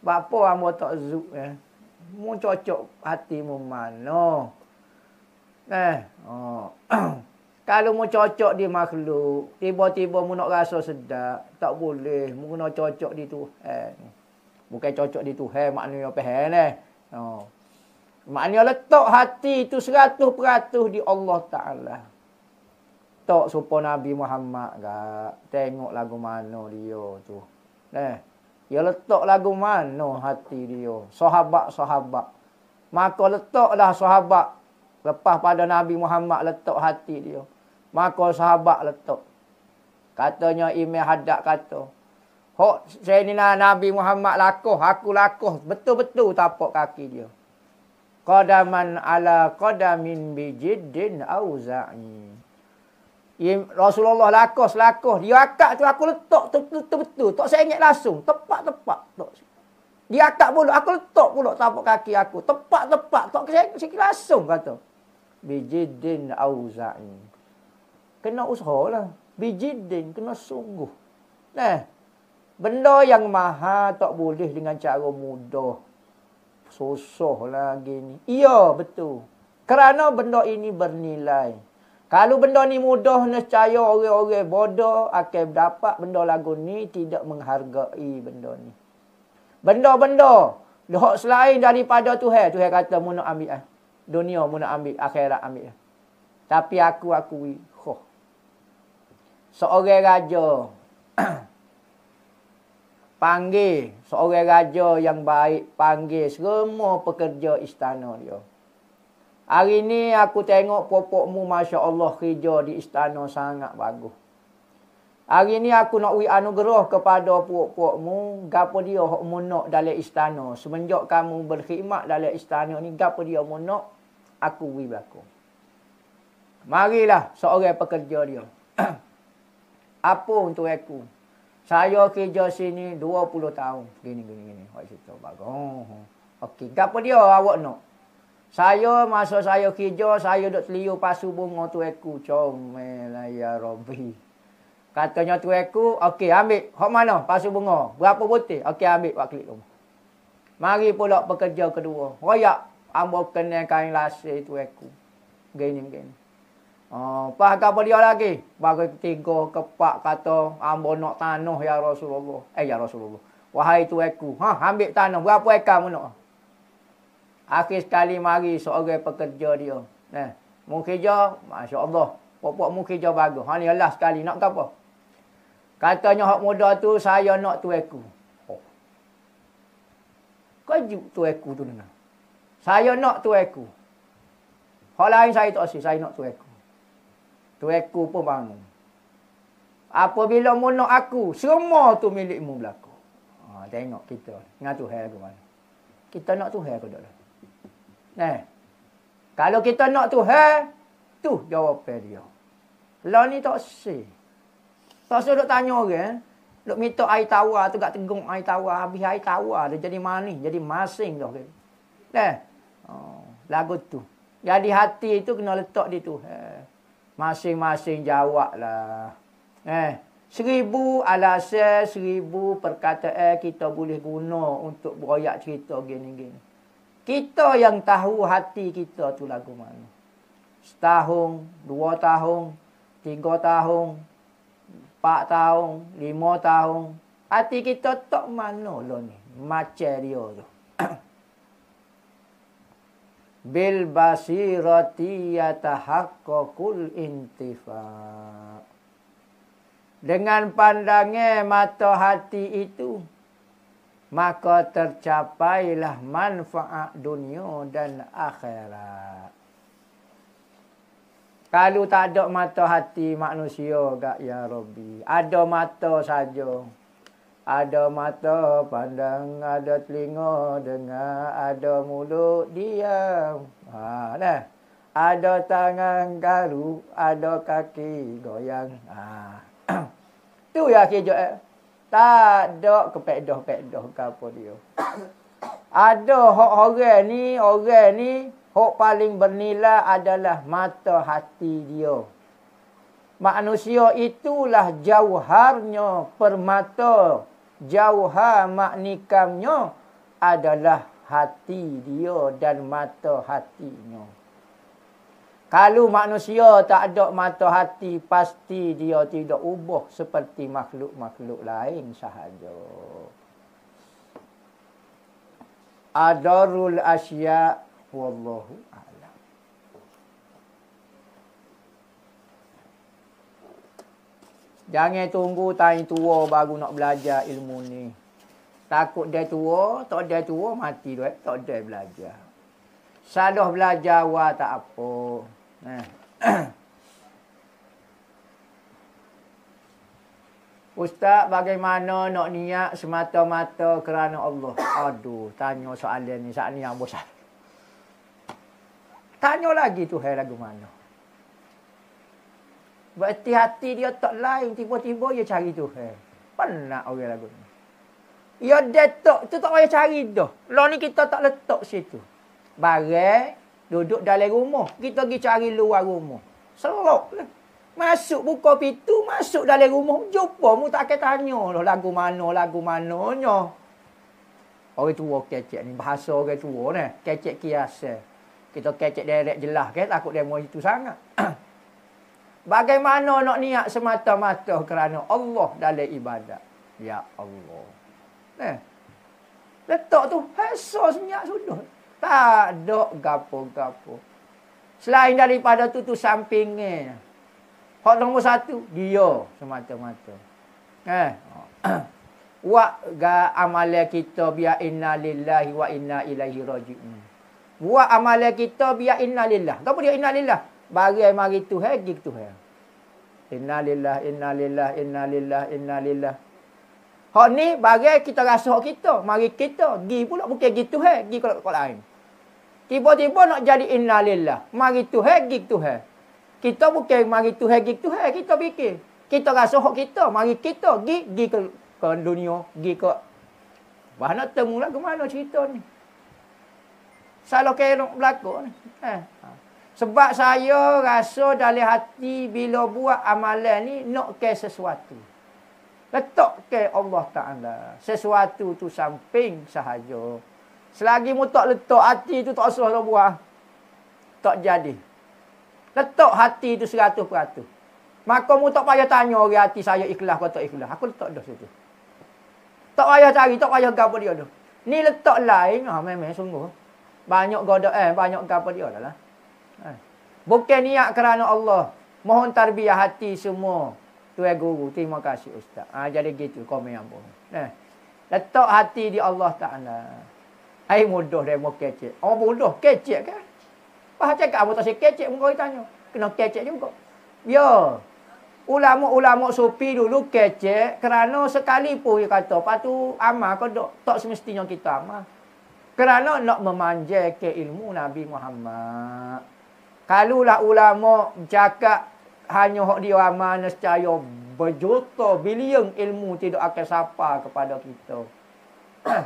[SPEAKER 2] Bapa hamba tak zuk eh. Mu cocok hati mu mana? Eh, oh. (clears throat) Kalau mu cocok di makhluk, tiba-tiba mu nak rasa sedap, tak boleh. Mu nak cocok di Tuhan. Bukan cocok di Tuhan maknanya apa eh. Oh. Maknanya letak hati itu seratus peratus di Allah Ta'ala. Tak supa Nabi Muhammad tak. Tengok lagu mana dia tu. Eh. Dia letak lagu mana hati dia. Sahabat-sahabat. Maka letaklah sahabat. Lepas pada Nabi Muhammad letak hati dia. Maka sahabat letak. Katanya Imeh Haddad kata. Hok, saya ni lah Nabi Muhammad lakuh. Aku lakuh. Betul-betul tapak kaki dia qadaman ala qadamin bijiddin au Rasulullah lakah selakah dia akak tu aku letak betul betul tak saya langsung tepat tepat tak dia akak pula aku letak pula tapak kaki aku tepat tepat tak saya sikit langsung kata bijiddin au kena usahalah bijidin kena sungguh nah benda yang maha tak boleh dengan cara mudah Susah lah lagi ni. Ya, betul. Kerana benda ini bernilai. Kalau benda ni mudah, nescaya orang-orang bodoh akan dapat benda lagu ni tidak menghargai benda ni. Benda-benda. Lihat selain daripada Tuhan. Tuhan kata, mu nak ambil. Eh. Dunia mu nak ambil. Akhirat ambil. Eh. Tapi aku akui. Oh. Seorang raja. (clears throat) panggil seorang raja yang baik panggil semua pekerja istana dia. Hari ni aku tengok popokmu masya-Allah kerja di istana sangat bagus. Hari ni aku nak wi anugerah kepada puak-puakmu. Gapa dia hok munok dalam istana. Semenjak kamu berkhidmat dalam istana ni. Gapa dia munok. Aku wi berlaku. Marilah seorang pekerja dia. (clears throat) Apa untuk aku? Saya kerja sini 20 tahun. Gini, gini, gini. Awak cerita bagus. Okey. Gapa dia awak nak? Saya masa saya kerja, saya duduk selio pasu bunga tu aku. Comel ya Rabbi. Katanya tu aku, okey ambil. Hak mana pasu bunga? Berapa butir? Okey ambil. Buat klik rumah. Mari pula pekerja kedua. Royak. Ambil kena kain lasir tu aku. Gini, gini. Oh, pas kata dia lagi. Bagi ketiga, kepak kata, ambo ah, nak tanah ya Rasulullah. Eh, ya Rasulullah. Wahai tu aku. Ha, ambil tanah. Berapa ekar pun nak? Akhir sekali mari seorang pekerja dia. Eh, mukhija, Masya Allah. Pokok mukhija bagus. Ha, ni lah sekali. Nak kata apa? Katanya hak muda tu, saya nak oh. tu aku. Oh. Kajuk tu aku tu. Nana. Saya nak tu aku. Hak lain saya tak si, saya nak tu aku. Tuaku pun bangun. Apabila munak aku, semua tu milikmu berlaku. Ha, tengok kita. Dengan Tuhan ke mana? Kita nak Tuhan ke dalam. Nah. Eh, kalau kita nak Tuhan, tu jawab dia. Lah ni tak si. Tak usah duk tanya orang. Eh? Duk minta air tawar tu, kat tegung air tawar. Habis air tawar tu jadi manis, jadi masing tu. Okay? Nah. Eh, oh, lagu tu. Jadi hati tu kena letak di Tuhan. Masing-masing jawab lah. Eh, seribu alasan, seribu perkataan kita boleh guna untuk beroyak cerita gini-gini. Kita yang tahu hati kita tu lagu mana. Setahun, dua tahun, tiga tahun, empat tahun, lima tahun. Hati kita tak mana lah ni. Macam dia tu bil basirati yatahaqqaqul intifa dengan pandangnya mata hati itu maka tercapailah manfaat dunia dan akhirat kalau tak ada mata hati manusia gak ya rabbi ada mata saja ada mata pandang, ada telinga dengar, ada mulut diam. Ha, nah. Ada tangan garu, ada kaki goyang. Ha. (clears throat) tu ya kejo. Eh. Tak ada kepedoh-pedoh ke apa dia. ada hok orang ni, orang ni hok paling bernilai adalah mata hati dia. Manusia itulah jauharnya permata jauha maknikamnya adalah hati dia dan mata hatinya. Kalau manusia tak ada mata hati, pasti dia tidak ubah seperti makhluk-makhluk lain sahaja. Adarul asya' wallahu. Jangan tunggu tai tua baru nak belajar ilmu ni. Takut dia tua, tak dia tua mati duit, tak dia belajar. Salah belajar wa tak apa. Nah. Eh. (clears throat) Ustaz bagaimana nak niat semata-mata kerana Allah? Aduh, tanya soalan ni soalan ni yang bosan. Tanya lagi tu hai lagu mana? Berarti hati dia tak lain. Tiba-tiba dia cari Tuhan. Penat orang lagu ni. Ya detok tu tak payah cari dah. Lah ni kita tak letak situ. Barang duduk dalam rumah. Kita pergi cari luar rumah. Selok lah. Masuk buka pintu, masuk dalam rumah. Jumpa mu tak akan tanya lah lagu mana, lagu mananya. Orang tua kecek ni. Bahasa orang tua ni. Kecek kiasa. Kita kecek direct jelas ke. Kan? Takut dia itu sangat. (clears throat) Bagaimana nak niat semata-mata kerana Allah dalam ibadat? Ya Allah. Eh. Letak tu hasa niat sudah. Tak ada gapo-gapo. Selain daripada tu tu sampingnya. Hak nombor satu, dia semata-mata. Eh. wa (clears throat) ga amal kita bi inna lillahi wa inna ilaihi rajiun. Wa amal kita bi inna lillah. Kau dia inna lillah bagi ai mari tu hegi tu ha inna lillah inna lillah inna lillah inna lillah hok ni bagi kita rasa hok kita mari kita gi pula bukan gitu ha gi kalau kalau lain tiba-tiba nak jadi inna lillah mari tu hegi tu ha kita bukan mari tu hegi tu ha kita fikir kita rasa hok kita mari kita gi gi ke, ke dunia gi ke Wah nak temu lah ke mana cerita ni. Salah kerok berlaku ni. Eh. Ha. Sebab saya rasa dalam hati bila buat amalan ni nak ke sesuatu. Letak ke Allah Ta'ala. Sesuatu tu samping sahaja. Selagi mu tak letak hati tu tak usah nak buat. Tak jadi. Letak hati tu seratus peratus. Maka mu tak payah tanya orang hati saya ikhlas atau tak ikhlas. Aku letak dah situ. Tak payah cari, tak payah gabar dia dah. Ni letak lain, ha, memang sungguh. Banyak gabar eh, banyak gapa dia dah lah. Eh. Bukan niat kerana Allah. Mohon tarbiyah hati semua. Tuan guru, terima kasih ustaz. Ha, jadi gitu komen yang boleh. Nah. Eh. Letak hati di Allah Taala. Ai mudah dia mau kecil. Oh mudah kecil ke? Kan? Pas cakap apa tak kecil muka tanya. Kena kecil juga. Ya. Ulama-ulama sufi dulu kecil kerana sekalipun dia kata, "Pak tu amal ke dok? Tak semestinya kita amal." Kerana nak memanjakan ilmu Nabi Muhammad. Kalau lah ulama cakap hanya hak dia amanah secara berjuta bilion ilmu tidak akan sapa kepada kita. (clears throat)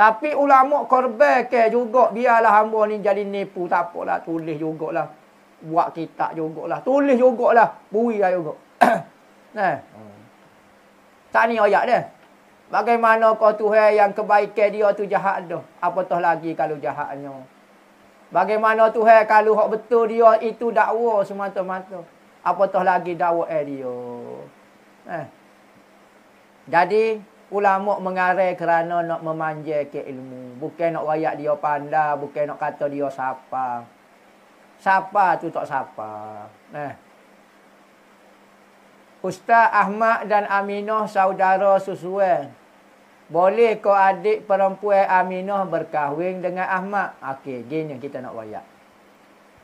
[SPEAKER 2] Tapi ulama korban ke juga biarlah hamba ni jadi nipu tak apalah tulis lah Buat kitab jugaklah. Tulis jugaklah. Bui lah juga. (clears throat) nah. Tak ni ayat dia. Bagaimana kau tu yang kebaikan dia tu jahat dah. Apatah lagi kalau jahatnya. Bagaimana Tuhan kalau hak betul dia itu dakwa semata-mata. Apatah lagi dakwa eh dia. Eh. Jadi ulama mengarai kerana nak memanja ke ilmu. Bukan nak rakyat dia pandai, bukan nak kata dia siapa. Siapa tu tak siapa. Eh. Ustaz Ahmad dan Aminah saudara sesuai boleh kau adik perempuan Aminah berkahwin dengan Ahmad? Okey, yang kita nak wayak.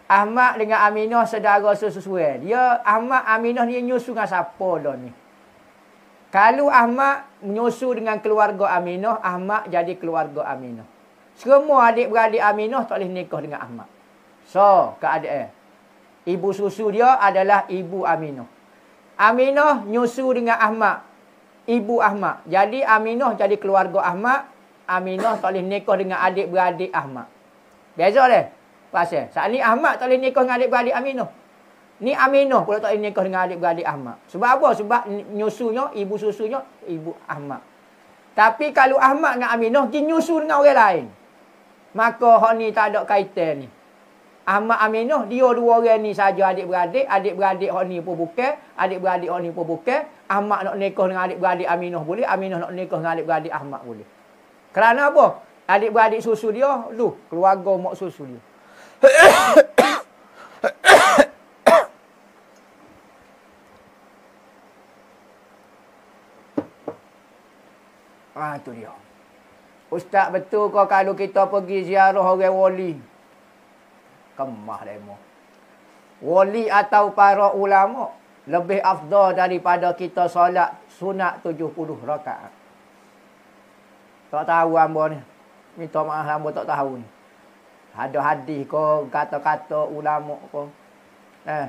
[SPEAKER 2] Ahmad dengan Aminah sedara sesuai. Dia Ahmad Aminah ni nyusu dengan siapa dah ni? Kalau Ahmad menyusu dengan keluarga Aminah, Ahmad jadi keluarga Aminah. Semua adik-beradik Aminah tak boleh nikah dengan Ahmad. So, ke adik eh. Ibu susu dia adalah ibu Aminah. Aminah nyusu dengan Ahmad ibu Ahmad. Jadi Aminah jadi keluarga Ahmad. Aminah tak boleh nikah dengan adik-beradik Ahmad. Beza dia. Pasal. Saat ni Ahmad tak boleh nikah dengan adik-beradik Aminah. Ni Aminah pula tak boleh nikah dengan adik-beradik Ahmad. Sebab apa? Sebab nyusunya, ibu susunya, ibu Ahmad. Tapi kalau Ahmad dengan Aminah, dia nyusu dengan orang lain. Maka hak ni tak ada kaitan ni. Ahmad Aminah dia dua orang ni saja adik-beradik, adik-beradik hok ni pun bukan, adik-beradik hok ni pun bukan. Ahmad nak nikah dengan adik-beradik Aminah boleh, Aminah nak nikah dengan adik-beradik Ahmad boleh. Kerana apa? Adik-beradik susu dia tu, keluarga mak susu dia. (coughs) ah tu dia. Ustaz betul kau kalau kita pergi ziarah orang wali kemah demo. Wali atau para ulama lebih afdal daripada kita solat sunat 70 rakaat. Tak tahu hamba ni. Minta maaf hamba tak tahu ni. Ada hadis ko kata-kata ulama ko, Eh.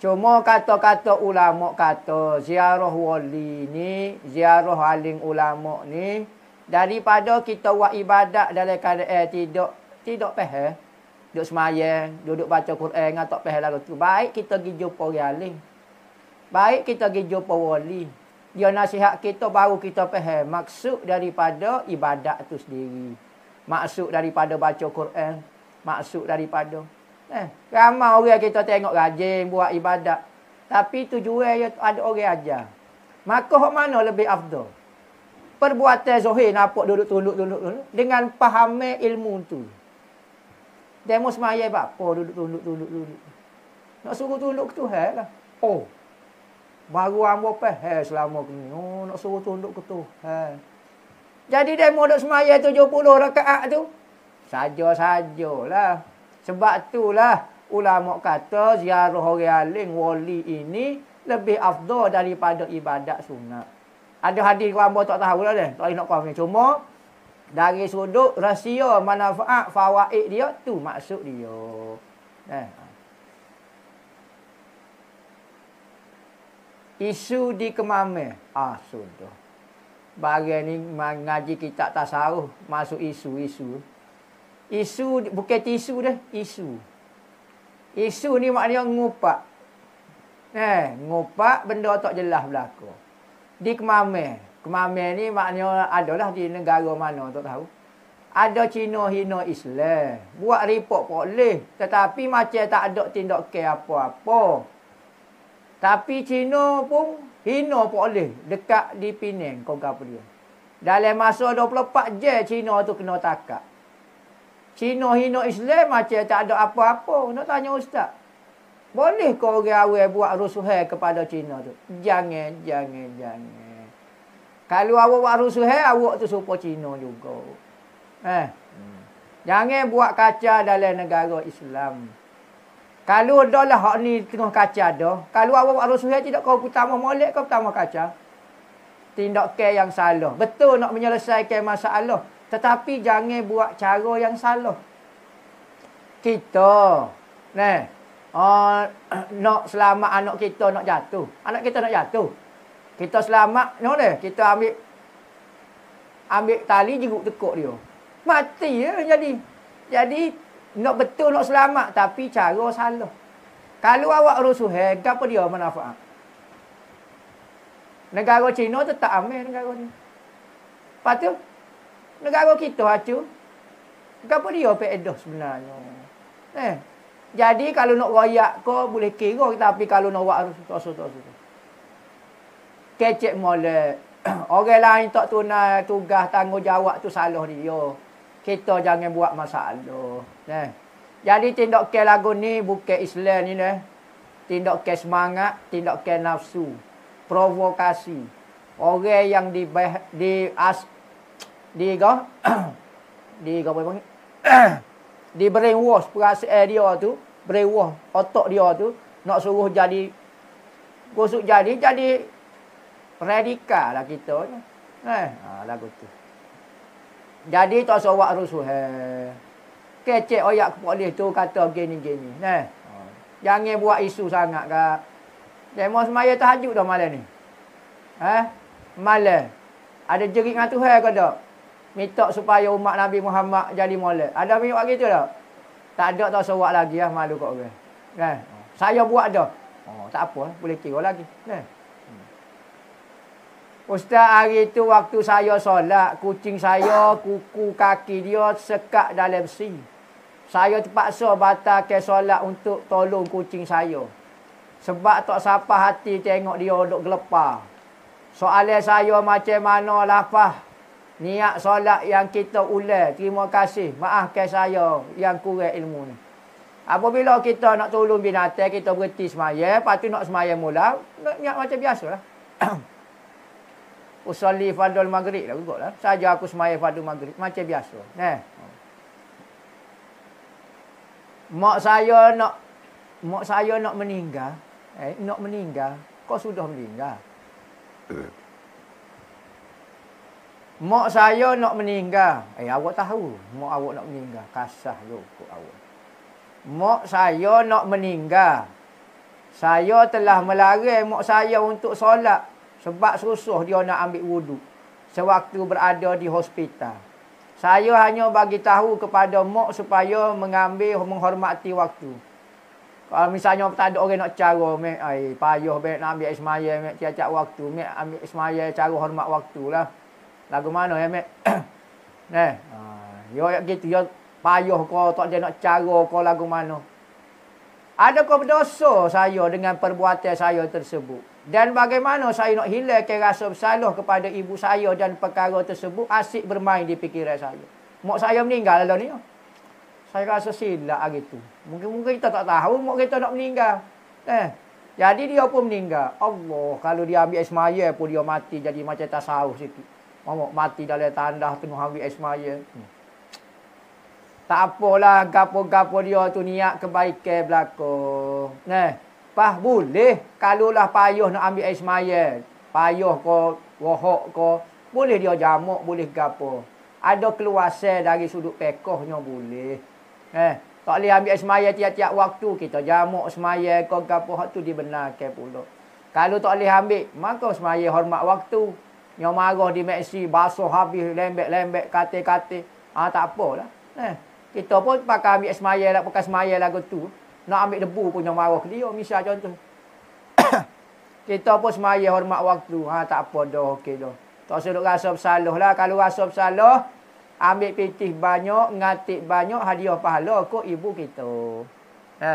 [SPEAKER 2] Cuma kata-kata ulama kata ziarah wali ni, ziarah aling ulama ni daripada kita buat ibadat dalam keadaan eh, tidak tidak faham duduk semayang, duduk baca Quran atau tak payah tu. Baik kita pergi jumpa orang lain. Baik kita pergi jumpa wali. Dia nasihat kita baru kita payah. Maksud daripada ibadat tu sendiri. Maksud daripada baca Quran. Maksud daripada. Eh, ramai orang kita tengok rajin buat ibadat. Tapi tujuan dia ada orang aja. Maka hok mana lebih afdol? Perbuatan Zohir nampak duduk-duduk-duduk dengan pahamai ilmu tu. Demo semayai buat apa oh, duduk tunduk tunduk tunduk. Nak suruh tunduk ke Tuhan lah. Oh. Baru ambo hamba faham eh, selama ni. Oh, nak suruh tunduk ke Tuhan. Jadi demo duduk semayai 70 rakaat tu. Saja-sajalah. Sebab itulah ulama kata ziarah orang alim wali ini lebih afdol daripada ibadat sunat. Ada hadis kau hamba tak tahu lah ni. Tak nak kau Cuma dari sudut rahsia manfaat fawaid dia tu maksud dia. Eh. Isu di kemamai. Ah sudah. Bagian ni mengaji kitab tasawuf masuk isu-isu. Isu bukan tisu dah, isu. Isu ni maknanya ngupak. Eh, ngupak benda tak jelas belaka. Di kemamai. Kemamir ni maknanya adalah di negara mana tak tahu. Ada Cina hina Islam. Buat report boleh. Tetapi macam tak ada tindak ke apa-apa. Tapi Cina pun hina boleh. Dekat di Penang kau kata dia. Dalam masa 24 je Cina tu kena takak. Cina hina Islam macam tak ada apa-apa. Nak tanya ustaz. Boleh kau orang awal buat rusuhai kepada Cina tu? Jangan, jangan, jangan. Kalau awak buat rusuhi, eh, awak tu serupa Cina juga. Eh. Hmm. Jangan buat kaca dalam negara Islam. Kalau dah lah hak ni tengah kaca dah. Kalau awak buat rusuhi, eh, tidak kau pertama molek, kau pertama kaca. Tindak ke yang salah. Betul nak menyelesaikan masalah. Tetapi jangan buat cara yang salah. Kita. Nah. Uh, (clears throat) nak selamat anak kita nak jatuh. Anak kita nak jatuh. Kita selamat no ni. Kita ambil ambil tali jeruk tekuk dia. Mati ya jadi. Jadi nak betul nak selamat tapi cara salah. Kalau awak rusuh, eh, apa dia manfaat? Negara Cina tu tak ambil negara ni. Lepas negara kita hacu. Kenapa dia pedoh sebenarnya? Eh. Jadi kalau nak royak kau boleh kira tapi kalau nak buat harus tak tak kecek molek. (clears throat) Orang lain tak tunai tugas tanggungjawab tu salah dia. Kita jangan buat masalah. Nah. Jadi tindak ke lagu ni bukan Islam ni nah. Tindak ke semangat, tindak ke nafsu. Provokasi. Orang yang di di as di go (clears throat) di go apa (clears throat) di brainwash perasaan dia tu, brainwash otak dia tu nak suruh jadi gosok jadi jadi Radikal lah kita ni. Eh, ha, lagu tu. Jadi tak sawak rusuh. Eh. he, Kecek oyak kepolis tu kata gini-gini. Eh. Ha. Jangan buat isu sangat kak. Demo semaya tahajud dah malam ni. Eh? Malam. Ada jerit dengan Tuhan ke tak? Minta supaya umat Nabi Muhammad jadi molek. Ada minyak buat gitu tak? Tak ada tak sawak lagi lah. Malu kat orang. Eh, ha. Saya buat dah. Oh, tak apa. Boleh kira lagi. Eh? Ustaz hari tu waktu saya solat, kucing saya, kuku, kaki dia sekat dalam si. Saya terpaksa ke solat untuk tolong kucing saya. Sebab tak sapa hati tengok dia duduk gelepa Soalan saya macam mana lah lapah niat solat yang kita ulang. Terima kasih. maaf ke saya yang kurang ilmu ni. Apabila kita nak tolong binatang, kita berhenti semaya. Lepas tu nak semaya mula, niat macam biasa lah. (clears throat) usolli fardul maghrib lah cukup lah. Saja aku semaya fardul maghrib. Macam biasa. Eh. Mak saya nak mak saya nak meninggal. Eh, nak meninggal. Kau sudah meninggal. Eh. mak saya nak meninggal. Eh, awak tahu. Mak awak nak meninggal. Kasah tu kot awak. Mak saya nak meninggal. Saya telah melarang mak saya untuk solat sebab susah dia nak ambil wudhu, Sewaktu berada di hospital. Saya hanya bagi tahu kepada mak supaya mengambil menghormati waktu. Kalau misalnya tak ada orang nak cara, mak, ai, payuh mak nak ambil ismaya, mak, tiap waktu. Mak ambil ismaya, cara hormat waktu lah. Lagu mana ya, mak? Nih. Ya, ya, gitu. Ya, payuh kau tak ada nak cara kau lagu mana. Adakah berdosa saya dengan perbuatan saya tersebut? Dan bagaimana saya nak hilangkan rasa bersalah kepada ibu saya dan perkara tersebut asyik bermain di fikiran saya. Mak saya meninggal dalam ni. Saya rasa silap hari tu. Mungkin-mungkin kita tak tahu mak kita nak meninggal. Eh. Jadi dia pun meninggal. Allah, kalau dia ambil ismaya pun dia mati jadi macam tasawuf sikit. Mama mati dalam tandah penuh ambil ismaya. Hmm. Tak apalah gapo-gapo dia tu niat kebaikan belakang. Neh. Pah boleh kalulah payuh nak ambil air semayal. Payuh ke, wohok ke. Boleh dia jamuk, boleh gapo. Ada keluasa dari sudut pekohnya boleh. Eh, tak boleh ambil air semayal tiap-tiap waktu. Kita jamuk semayal ke gapo. Hak tu dibenarkan pula. Kalau tak boleh ambil, maka semayal hormat waktu. Yang marah di Meksi, basuh habis, lembek-lembek, kata-kata. Ah, tak apalah. Eh, kita pun pakai ambil air semayal, pakai lah, semayal lagu tu nak ambil debu pun jangan marah dia misal contoh (coughs) kita pun semaya hormat waktu ha tak apa dah okey dah tak usah rasa bersalah lah kalau rasa bersalah ambil pitih banyak ngatik banyak hadiah pahala kok ibu kita ha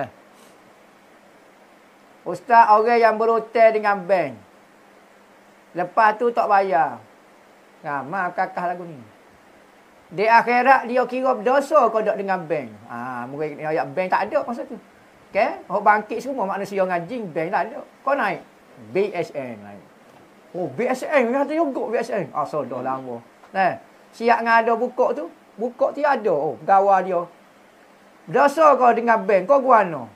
[SPEAKER 2] ustaz orang yang berhutang dengan bank lepas tu tak bayar ramah ha, kakak lagu ni di akhirat dia kira berdosa kodok dengan bank. Ah, ha, mungkin ayat bank tak ada masa tu. Kan? Okey, oh, hok bangkit semua manusia nganjing bang lah. Kau naik BSN naik. Oh, BSN ni kata yogok BSN. Ah, so dah lama. Nah, siap ngada buka tu, buka tiada. Oh, gawa dia. Dosa kau dengan bank, kau guano.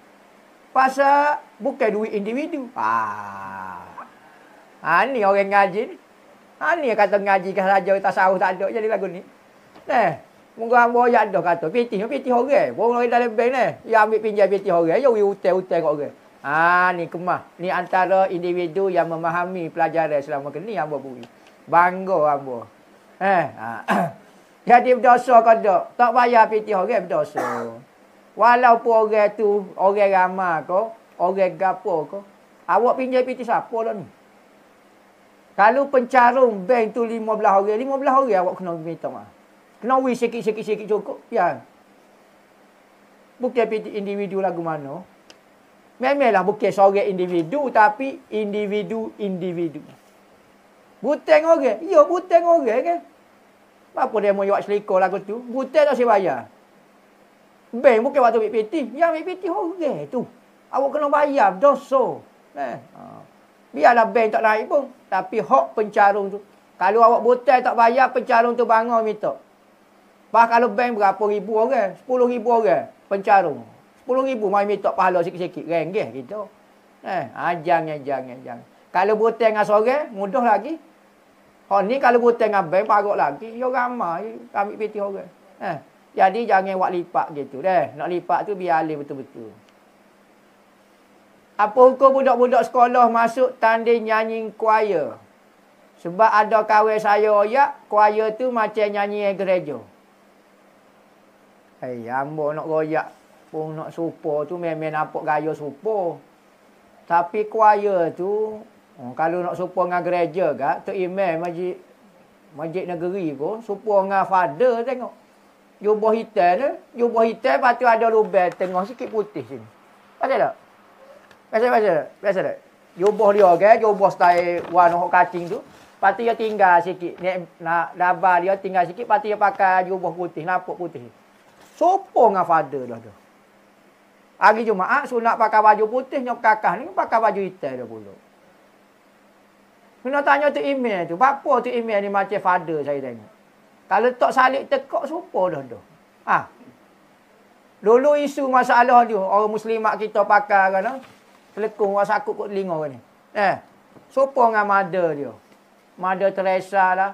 [SPEAKER 2] Pasal bukan duit individu. Ah. Ah, ni orang ngaji ni. Ah, ni kata ngaji ke raja tak sahur tak ada jadi lagu ni. Nah, Oh, orang boleh ada kata, piti, piti orang. Orang lagi dalam bank ni, dia ambil pinjam piti orang. Dia boleh hutan-hutan kat orang. Haa, ni kemah. Ni antara individu yang memahami pelajaran selama ke ni, Ambo Buri. Bangga, Ambo. Eh, ha. (coughs) Jadi berdosa kau tak? Tak payah piti orang berdosa. Walaupun orang tu, orang ramah kau, orang gapo kau. Awak pinjam piti siapa lah ni? Kalau pencarung bank tu 15 orang, 15 orang awak kena minta maaf. Kenawi sikit-sikit-sikit cukup. Ya. Bukan individu lagu mana. Memanglah bukan seorang individu. Tapi individu-individu. Buteng orang. Ya, buteng orang kan. Apa dia mahu buat selikor lagu tu? Buteng tak saya bayar. Bank bukan waktu BPT. Yang BPT orang tu. Awak kena bayar doso, Eh. Ha. Biarlah bank tak naik pun. Tapi hak pencarung tu. Kalau awak buteng tak bayar, pencarung tu bangun minta. Bah kalau bank berapa ribu orang? Sepuluh ribu orang pencarung. Sepuluh ribu main minta pahala sikit-sikit. Renggih gitu. Eh, ajang, ah, ajang, eh, ajang. Eh, kalau butang dengan seorang, mudah lagi. Oh ni kalau butang dengan bank, parut lagi. yo ramai. kami piti orang. Eh, jadi jangan buat lipat gitu. Eh, nak lipat tu biar alih betul-betul. Apa hukum budak-budak sekolah masuk tanding nyanyi choir? Sebab ada kawan saya, ya, choir tu macam nyanyi gereja. Eh, hamba nak royak pun nak supo tu memang nampak gaya supo. Tapi kuaya tu, hmm, kalau nak supo dengan gereja kat, tak imam majid, majid negeri pun, supa dengan father tengok. Jubah hitam ni, jubah hitam lepas tu ada lubang tengah sikit putih sini. Pasal tak? Pasal tak? Pasal tak? Pasal tak? Jubah dia kan, jubah style warna hok kacing tu. Lepas tu dia tinggal sikit, nak, nak dabar dia tinggal sikit, lepas tu dia pakai jubah putih, nampak putih. Ni. Sopo dengan father dah tu. Hari Jumaat sunat pakai baju putih. Nyok kakak ni pakai baju hitam dah pula. Kena tanya tu email tu. Apa tu email ni macam father saya tengok. Kalau tak salik tekak, sopo dah tu. Ha. Dulu isu masalah tu. Orang muslimat kita pakai kan. Selekung ha? orang sakut kot lingo kan ni. Eh. Sopo dengan mother dia. Mother Teresa lah.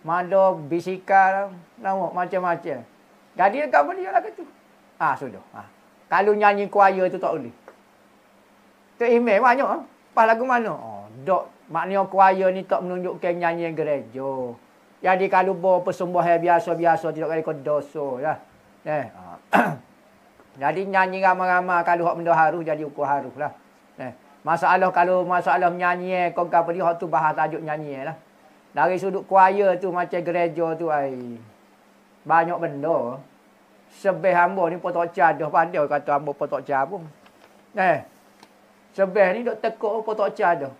[SPEAKER 2] Mother Bisika lah. Nampak macam-macam. Jadi agak boleh lah kata. Ah, ha, sudah. Ha. Kalau nyanyi choir tu tak boleh. Tu email banyak. Ha? Pas lagu mana? Oh, dok. Maknanya choir ni tak menunjukkan nyanyi gereja. Jadi kalau bawa persembah yang biasa-biasa, tidak kali kod dosa. lah. Eh. Ha. (clears throat) jadi nyanyi ramai-ramai. Kalau hak benda haruh, jadi ukur haruh lah. Eh. Masalah kalau masalah nyanyi, eh, kau kapa dia, hak tu bahas tajuk nyanyi eh, lah. Dari sudut choir tu, macam gereja tu, air banyak benda. Sebeh hamba ni potok cadah pandai kata hamba potok cadah. Eh. Sebeh ni dok tekuk potok cadah.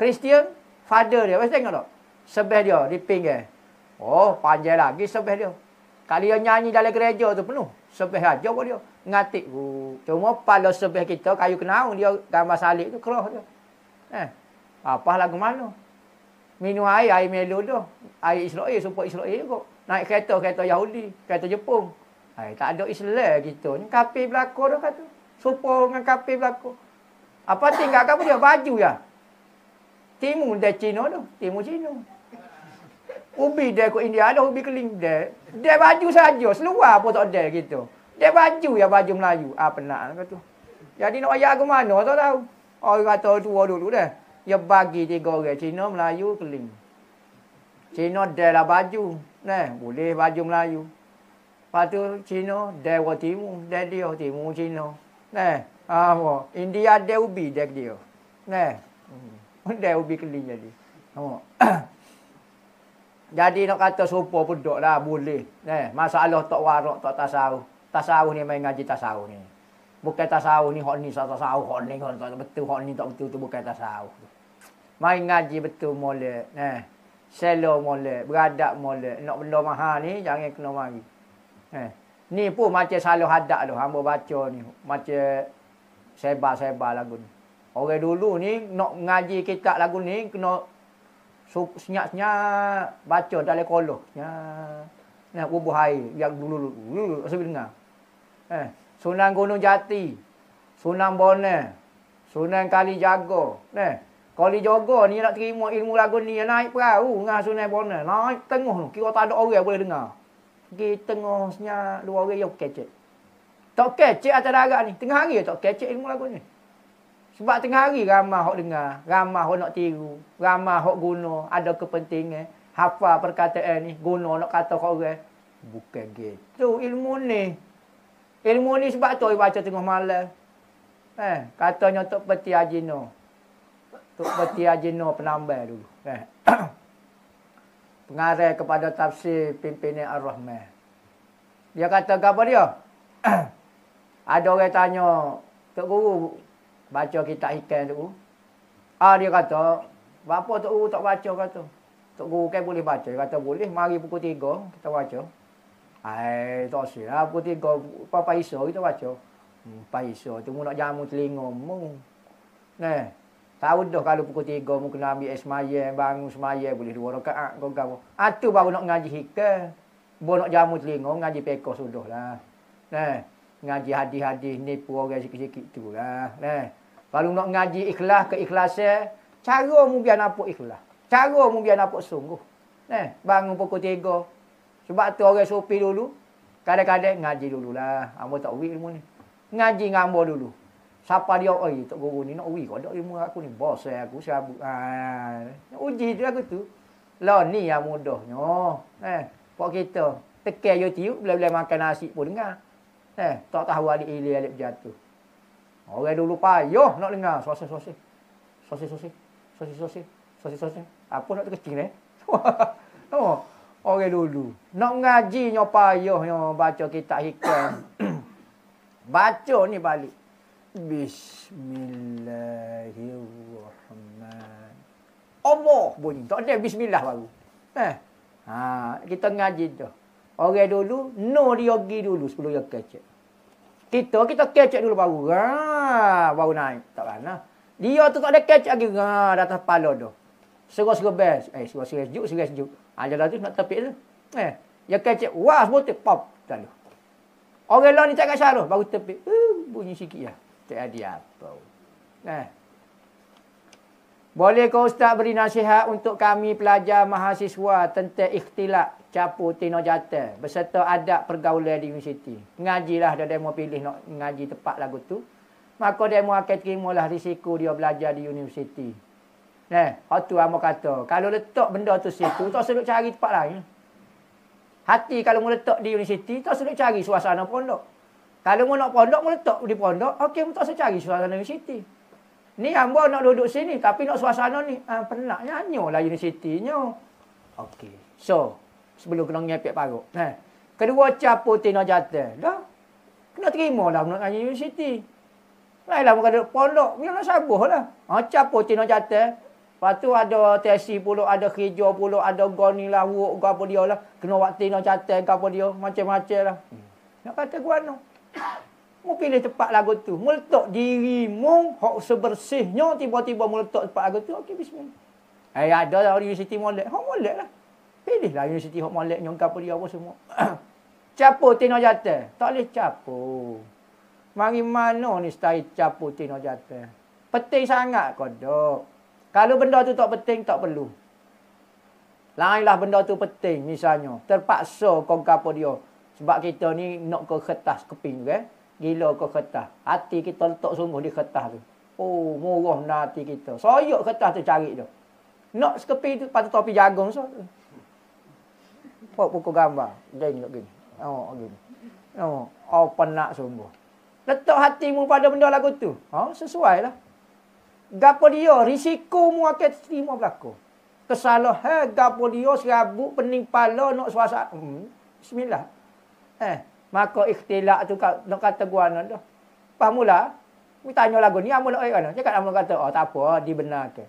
[SPEAKER 2] Kristian, father dia. Mesti tengok tak? Sebeh dia di pinggir. Oh, panjang lagi sebeh dia. Kali dia nyanyi dalam gereja tu penuh. Sebeh aja pun dia. Ngatik. Uh. Cuma pala sebeh kita, kayu kenaung dia gambar salib tu, kerah dia. Eh, apa lagu mana? minum air, air melodo. Air Israel, support Israel juga. Naik kereta, kereta Yahudi, kereta Jepun. Ay, tak ada Islam gitu. Ni kapi berlaku dah kata. Supo dengan kapi berlaku. Apa tinggal kamu dia? Baju ya. Timu dari Cina tu. Timu Cina. Ubi dari ke India ada ubi keling dari. Dia baju saja. Seluar pun tak ada gitu. Dia baju ya baju Melayu. Apa ah, nak lah kata tu. Jadi nak ayah ke mana tak tahu. Orang kata tua dulu dah dia bagi tiga orang Cina Melayu keling. Cina dah lah baju. Nah, boleh baju Melayu. Lepas tu Cina dah orang timur. Dah dia timur Cina. Nah, apa? India dah ubi dah dia. Nah, hmm. dah ubi keling jadi. (coughs) jadi nak kata sopoh pun tak lah boleh. Nah, masalah tak warak tak tasau, tasau ni main ngaji tasau ni. Bukan tasau ni, hok ni tasawuf, hok ni tak betul, hok ni tak betul, tu bukan tasau. tu. Mari ngaji betul molek. Eh. Selo molek. beradak molek. Nak benda mahal ni, jangan kena mari. Eh. Ni pun macam selalu hadak tu. Hamba baca ni. Macam sebar-sebar lagu ni. Orang dulu ni, nak ngaji kitab lagu ni, kena senyap-senyap baca dalam koloh. Nah, bubuh air yang dulu dulu asal dengar. Eh, Sunan Gunung Jati, Sunan Bone, Sunan Kalijaga, nah. Eh. Kalau dia jaga ni nak terima ilmu lagu ni naik perahu dengan Sunai Bona. Naik tengah tu. Kira tak ada orang boleh dengar. Pergi tengah senyap dua orang yang kecek. Tak kecek atas darat ni. Tengah hari tak kecek ilmu lagu ni. Sebab tengah hari ramah yang dengar. Ramah yang nak tiru. Ramah yang guna. Ada kepentingan. Hafal perkataan ni. Guna nak kata orang. Bukan gitu. ilmu ni. Ilmu ni sebab tu baca tengah malam. Eh, katanya tak peti ajinah. Tok Betia Jeno penambah dulu. Eh. (coughs) Pengarah kepada tafsir pimpinan Ar-Rahman. Dia kata apa dia? (coughs) Ada orang tanya, Tok Guru baca kitab hikam tu. Ah dia kata, apa Tok Guru tak baca kata. Tok Guru kan boleh baca. Dia kata boleh, mari pukul tiga kita baca. Hai, tak sila. Pukul tiga, apa-apa kita baca. Hmm, apa tu nak jamu telinga mung. Nah, Tahu dah kalau pukul tiga, mu kena ambil esmaya, bangun semaya, boleh dua rakaat kau kau. Atu baru nak ngaji hikmah. Baru nak jamu telinga, ngaji pekoh sudah lah. Nah, ngaji hadis-hadis, nipu orang sikit-sikit tu lah. Nah, baru nak ngaji ikhlas ke ikhlasnya, cara mu biar nampak ikhlas. Cara mu biar nampak sungguh. Nah, bangun pukul tiga. Sebab tu orang sopi dulu, kadang-kadang ngaji dulu lah. Ambo tak wik ilmu ni. Ngaji ngambo dulu siapa dia oi eh, tok guru ni nak uji kau dak ilmu aku ni bos saya eh, aku saya ah, uji tu aku tu lah ni yang mudahnya eh pak kita tekan YouTube bila-bila makan nasi pun dengar eh tak tahu adik ili alik jatuh orang dulu payah nak dengar sosis-sosis sosis-sosis sosis-sosis sosis-sosis apa nak terkecil eh (laughs) oh orang dulu nak ngaji nyo payah nyo baca kitab hikam (coughs) baca ni balik Bismillahirrahmanirrahim. Allah bunyi. Tak ada bismillah baru. Eh. Ha, kita ngaji tu. Orang dulu, no dia pergi dulu sebelum dia kecek. Kita, kita kecek dulu baru. Ha, baru naik. Tak kan ha? Dia tu tak ada kecek lagi. Ha, di atas kepala tu. Serah-serah bes. Eh, serah-serah sejuk, serah sejuk. Ha, jalan tu nak tepik tu. Eh, dia kecek. Wah, sebutik. Pop. Tak ada. Orang lah ni cakap syarah. Baru tepik. Uh, bunyi sikit lah. Ya tak ada apa. Eh. Bolehkah Ustaz beri nasihat untuk kami pelajar mahasiswa tentang ikhtilat capu tino jata berserta adab pergaulan di universiti? Ngajilah dia demo pilih nak ngaji tepat lagu tu. Maka demo akan terimalah risiko dia belajar di universiti. Nah, eh, hak tu amo kata, kalau letak benda tu situ, tak usah cari tempat lain. Hati kalau mau meletak di universiti, tak usah cari suasana pondok. Kalau mau nak pondok, mau letak di pondok. Okey, mau tak saya cari suasana universiti. Ni yang nak duduk sini. Tapi nak suasana ni. Ha, ah, pernah. Ya, lah universiti. Okey. So, sebelum kena ngepek parut. Ha. Kedua, capur tina jatah. Dah. Kena terima lah nak ngaji universiti. Lainlah bukan duduk pondok. Ni nak sabuh lah. Ha, capur tina jatah. Lepas tu ada tesi pulak, ada hijau pulak, ada goni lah, wuk, apa dia lah. Kena waktu nak catat, apa dia. Macam-macam lah. Hmm. Nak kata gua no. Mu pilih tempat lagu tu. Meletak dirimu hak sebersihnya tiba-tiba meletak tempat lagu tu. Okey bismillah. Eh ada lah universiti molek. Hak molek lah. Pilih lah universiti hak molek nyong kapal apa semua. (coughs) capo tino jata. Tak boleh capo. Mari mana ni setahit capo tino jata. Penting sangat kodok. Kalau benda tu tak penting, tak perlu. Lainlah benda tu penting misalnya. Terpaksa kong kapal dia. Sebab kita ni nak ke kertas keping kan. Gila ke kertas. Hati kita letak sungguh di kertas tu. Oh, murah na lah hati kita. Soyok kertas tu cari tu. Nak sekeping tu patut topi jagung so. Pok pukul gambar. Gini kat gini. Oh, gini. Oh, open oh, nak sungguh. Letak hatimu pada benda lagu tu. Ha, oh, sesuai lah. Gapo dia risiko mu akan terima berlaku. Kesalahan eh, gapo dia serabut pening pala nak suasana. Hmm. Bismillah. Eh, maka ikhtilak tu kat nak kata gua nak tu. Faham mula? Mi tanya lagu ni amun oi kana. Cakap amun kata, oh tak apa, dibenarkan.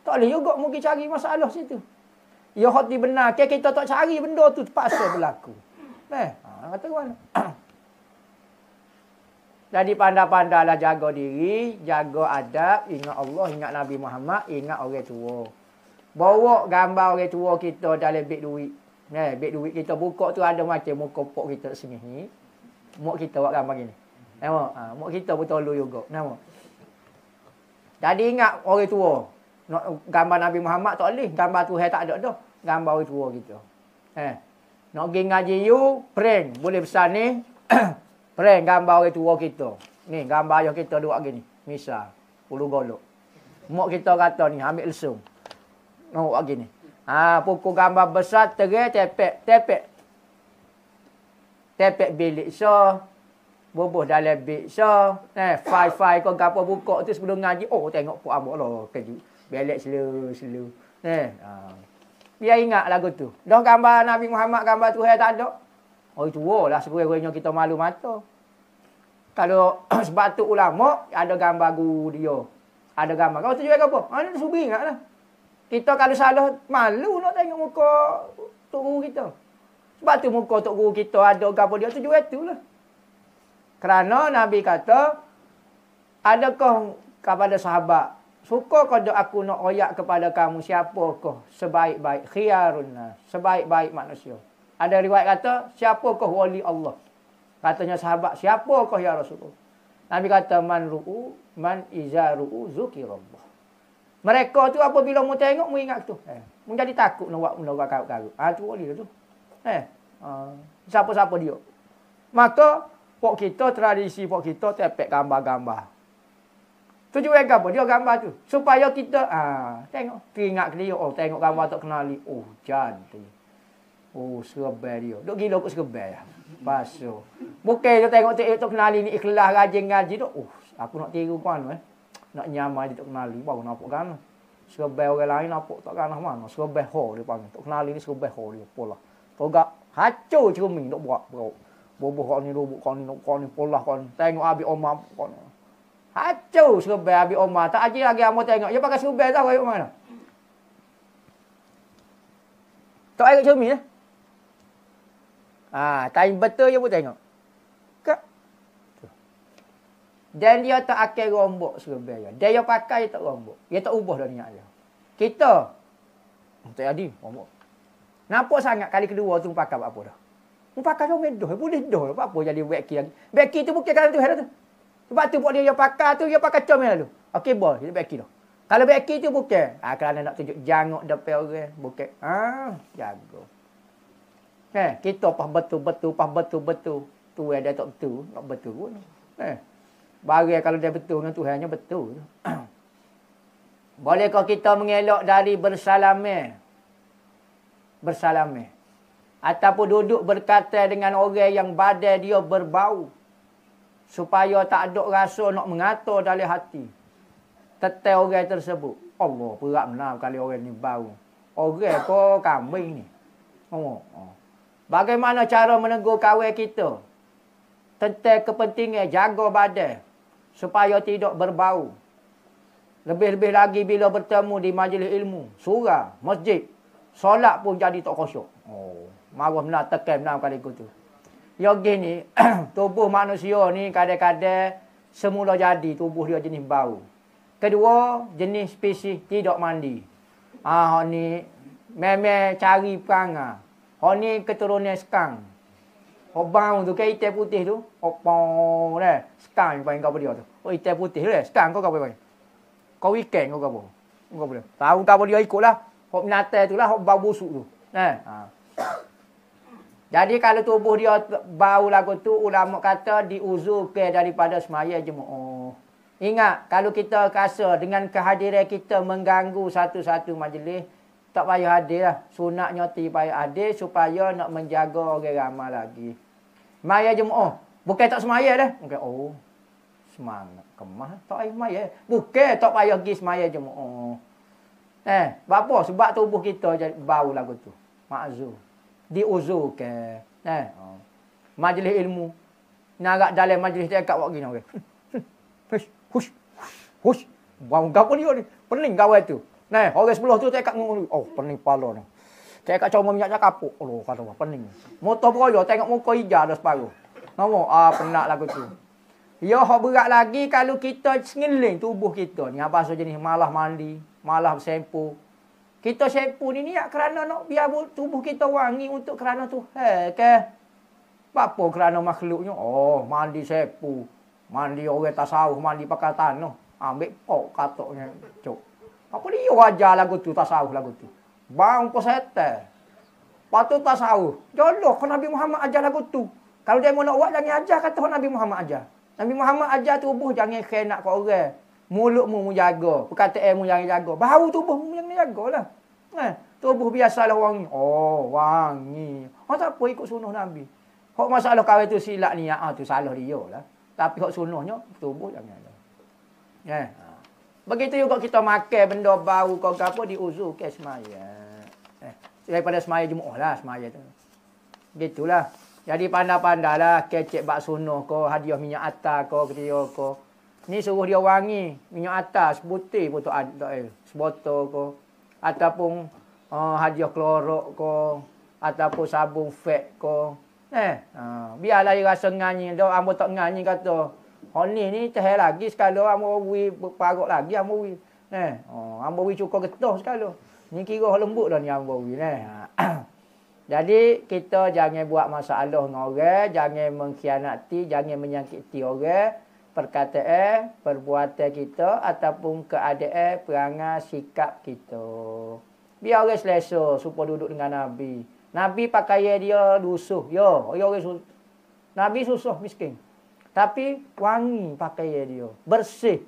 [SPEAKER 2] Tak boleh juga mungkin cari masalah situ. Ya hot dibenarkan kita tak cari benda tu terpaksa berlaku. Eh, ha, kata gua. (coughs) Jadi pandai-pandailah jaga diri, jaga adab, ingat Allah, ingat Nabi Muhammad, ingat orang tua. Bawa gambar orang tua kita dalam beg duit. Nah, eh, bek duit kita buka tu ada macam muka pok kita sini ni. Mak kita buat gambar gini. Nama, ha, mak kita pun tolu juga. Nama. jadi ingat orang tua. Nak gambar Nabi Muhammad tak boleh. Gambar tu tak ada dah. Gambar orang tua kita. Eh. Nak pergi ngaji you, prank. Boleh besar ni. (clears throat) prank gambar orang tua kita. Ni, gambar yang kita dua gini. Misal. pulu golok. Mak kita kata ni, ambil lesung. Nak buat gini. Ha, pukul gambar besar terik tepek. Tepek. Tepek bilik so. Bubuh dalam bilik so. Eh, fai-fai kau gapa buka tu sebelum ngaji. Oh, tengok puak abuk lah. Keju. Belek selu-selu. Eh. Ha. Biar ingat lagu tu. Dah gambar Nabi Muhammad, gambar Tuhan tak ada. Oh, itu lah sekurang gue kita malu mata. Kalau (clears throat) sebab tu ulama, ada gambar gu dia. Ada gambar. Kau tu juga apa? Ha, ni subi ingat lah. Kita kalau salah malu nak tengok muka tok guru kita. Sebab tu muka tok guru kita ada gapo dia tujuh itu lah. Kerana Nabi kata adakah kepada sahabat suka kau aku nak royak kepada kamu siapa kau sebaik-baik khiyarun sebaik-baik manusia. Ada riwayat kata siapa kau wali Allah. Katanya sahabat siapa kau ya Rasulullah. Nabi kata man ru'u man izaru'u zukirullah. Mereka tu apabila mu tengok mu ingat tu. Eh, mu jadi takut nak buat mu lawak karut-karut. Ah tu boleh lah tu. Eh. Uh, siapa-siapa dia. Maka pok kita tradisi pok kita tepek gambar-gambar. Tujuan gambar Dia gambar tu. Supaya kita ah tengok teringat dia oh tengok gambar tak kenali. Oh cantik. Oh serbel dia. Dok gila kok serbel ah. Pasal. Bukan dia tengok eh, tak kenali ni ikhlas rajin ngaji tu. Oh aku nak tiru kau eh nak nyamai dia tak kenali baru nampak kan suruh bel orang lain nampak tak kan mana suruh bel ho dia panggil tak kenali ni suruh bel ho dia pola togak hacu cermin nak buat bro bobo kau ni rubuk kau ni nak kau ni pola kau ni tengok abi oma kau ni hacu suruh bel abi oma tak aje lagi amo tengok dia pakai suruh bel tahu ayo mana tak ayo cermin eh ah time betul je pun tengok Dan dia tak akan rombok serbel dia. Dia pakai dia tak rombok. Dia tak ubah dah niat dia. Kita. Oh, tak jadi rombok. Nampak sangat kali kedua tu pakai apa dah. Pakai dia medoh. Boleh dah. Apa apa jadi beki lagi. Beki tu bukan kalau tu. Tu. tu. Sebab tu buat dia, dia pakai tu. Dia pakai comel lalu. Okey boy. Dia beki dah. Kalau beki tu bukan. Ha, ah, kerana nak tunjuk jangok depan orang. Bukan. Ha, ah, jago. Eh, kita pas betul-betul. Pas betul-betul. Tu yang dia tak betul. Tak betul pun. Eh. Barang kalau dia betul dengan Tuhannya betul. (clears throat) Bolehkah kita mengelak dari bersalame? Bersalame. Ataupun duduk berkata dengan orang yang badai dia berbau. Supaya tak ada rasa nak mengatur dari hati. Tetap orang tersebut. Allah perak menang kali orang ni bau. Orang kau kambing ni. Oh, oh. Bagaimana cara menegur kawan kita? Tentang kepentingan jaga badai supaya tidak berbau. Lebih-lebih lagi bila bertemu di majlis ilmu, surah, masjid, solat pun jadi tak khusyuk. Oh, marah benar lah, tekan benar kali itu. Yogi ni, tubuh manusia ni kadang-kadang semula jadi tubuh dia jenis bau. Kedua, jenis spesies tidak mandi. Ah, ha, ni memang cari perangai. Ha, ni keturunan sekarang. Obang tu kan hitam putih tu. Obang lah. ni. Sekarang yang paling kau boleh. tu. Oh hitam putih tu lah. Sekarang kau kau boleh panggil. Kau weekend kau kau boleh. Kau boleh. Tahu kau boleh ikut lah. Hop minatai tu lah. Hop bau busuk tu. Nah, Ha. (coughs) Jadi kalau tubuh dia bau lagu tu. Ulama kata diuzurkan daripada semaya je. Oh. Ingat. Kalau kita rasa dengan kehadiran kita mengganggu satu-satu majlis. Tak payah hadir lah. Sunatnya tak payah hadir supaya nak menjaga orang ramai lagi. Maya Jumaah. Oh, bukan tak semaya dah. Bukan, oh. Semangat. Kemah. Tak payah maya. Bukan tak payah pergi semaya Jumaah. Oh. Eh, apa? Sebab tubuh kita jadi bau lagu tu. Ma'zul. ke, Eh. Oh. Majlis ilmu. nak dalam majlis tekat buat gini. Okay. Hush. Hush. Hush. Bau gapa ni. Pening kau itu, Nah, orang sepuluh tu tekat ngomong. Oh, pening pala ni. Saya kat comel minyak kapuk, Allah kata apa, pening. Motor peraya, tengok muka hijau dah separuh. Nama, ah, penat lagu tu. Ya, hak berat lagi kalau kita sengiling tubuh kita ni. Apa so jenis malah mandi, malah sempu. Kita sempu ni niat kerana nak biar tubuh kita wangi untuk kerana tu. Hei, ke? Apa kerana makhluknya? Oh, mandi sempu. Mandi orang tasawuf, mandi pakai tanah. Ambil pok katoknya. Cok. Apa dia wajah lagu tu, tasawuf lagu tu. Bang peserta. Lepas tu tasawuf. Jodoh kalau Nabi Muhammad ajar lagu tu. Kalau dia nak buat, jangan ajar. Kata Nabi Muhammad ajar. Nabi Muhammad ajar tubuh jangan kena ke orang. Mulutmu mu jaga. Perkataan mu jangan jaga. Bau tubuh mu jangan jaga lah. Eh, tubuh biasalah wangi. Oh, wangi. Oh, tak apa ikut sunuh Nabi. Hak masalah kawin tu silap ni. Ah, tu salah dia lah. Tapi hak sunuhnya, tubuh jangan jaga. Eh. Ha. Begitu juga kita makan benda baru kau ke apa diuzurkan semaya. Eh, daripada semaya Jumaah lah semaya tu. Gitulah. Jadi pandai-pandailah kecek bak sunuh kau, hadiah minyak atas kau, ketiga kau. Ni suruh dia wangi minyak atas butir pun tak ada. Sebotol kau. Ataupun uh, hadiah klorok kau. Ataupun sabun fat kau. Eh, uh, biarlah dia rasa nganyi. Dia ambil tak nganyi kata. Honi ni cahaya lagi sekali orang berwi berparuk lagi orang berwi. Eh, oh, orang berwi cukup getah sekali. Ni kira lembut dah ni orang berwi. Ha. Eh. (clears throat) Jadi kita jangan buat masalah dengan orang, jangan mengkhianati, jangan menyakiti orang. Perkataan, perbuatan kita ataupun keadaan, perangai, sikap kita. Biar orang selesa supaya duduk dengan Nabi. Nabi pakai dia lusuh. Yo, orang susah. Nabi susah miskin. Tapi wangi pakai ya dia. Bersih.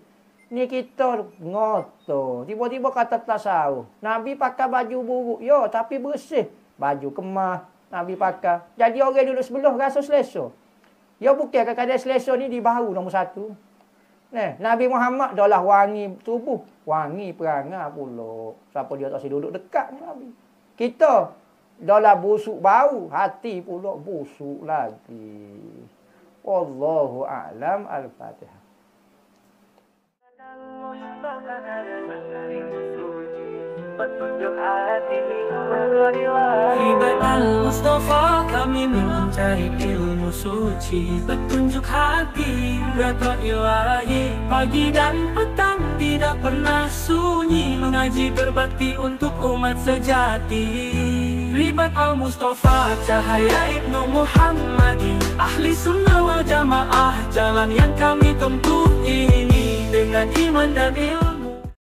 [SPEAKER 2] Ni kita ngoto. Tiba-tiba kata tasawuf. Nabi pakai baju buruk. Ya, tapi bersih. Baju kemah. Nabi pakai. Jadi orang dulu sebelum rasa selesa. Ya bukan kadang-kadang selesa ni di bahu nombor satu. Nah, Nabi Muhammad dah lah wangi tubuh. Wangi perangai pula. Siapa dia tak si duduk dekat ni Nabi. Kita dah lah busuk bau. Hati pula busuk lagi. Wallahu a'lam al-Fatihah. Petunjuk al Mustafa kami mencari ilmu suci Petunjuk hati Retro ilahi Pagi dan
[SPEAKER 1] petang tidak pernah sunyi Mengaji berbakti untuk umat sejati
[SPEAKER 2] Ribat Al-Mustafa Cahaya Ibnu Muhammadi ahli sunnah wal jamaah Jalan yang kami tempuh ini Dengan
[SPEAKER 1] iman dan ilmu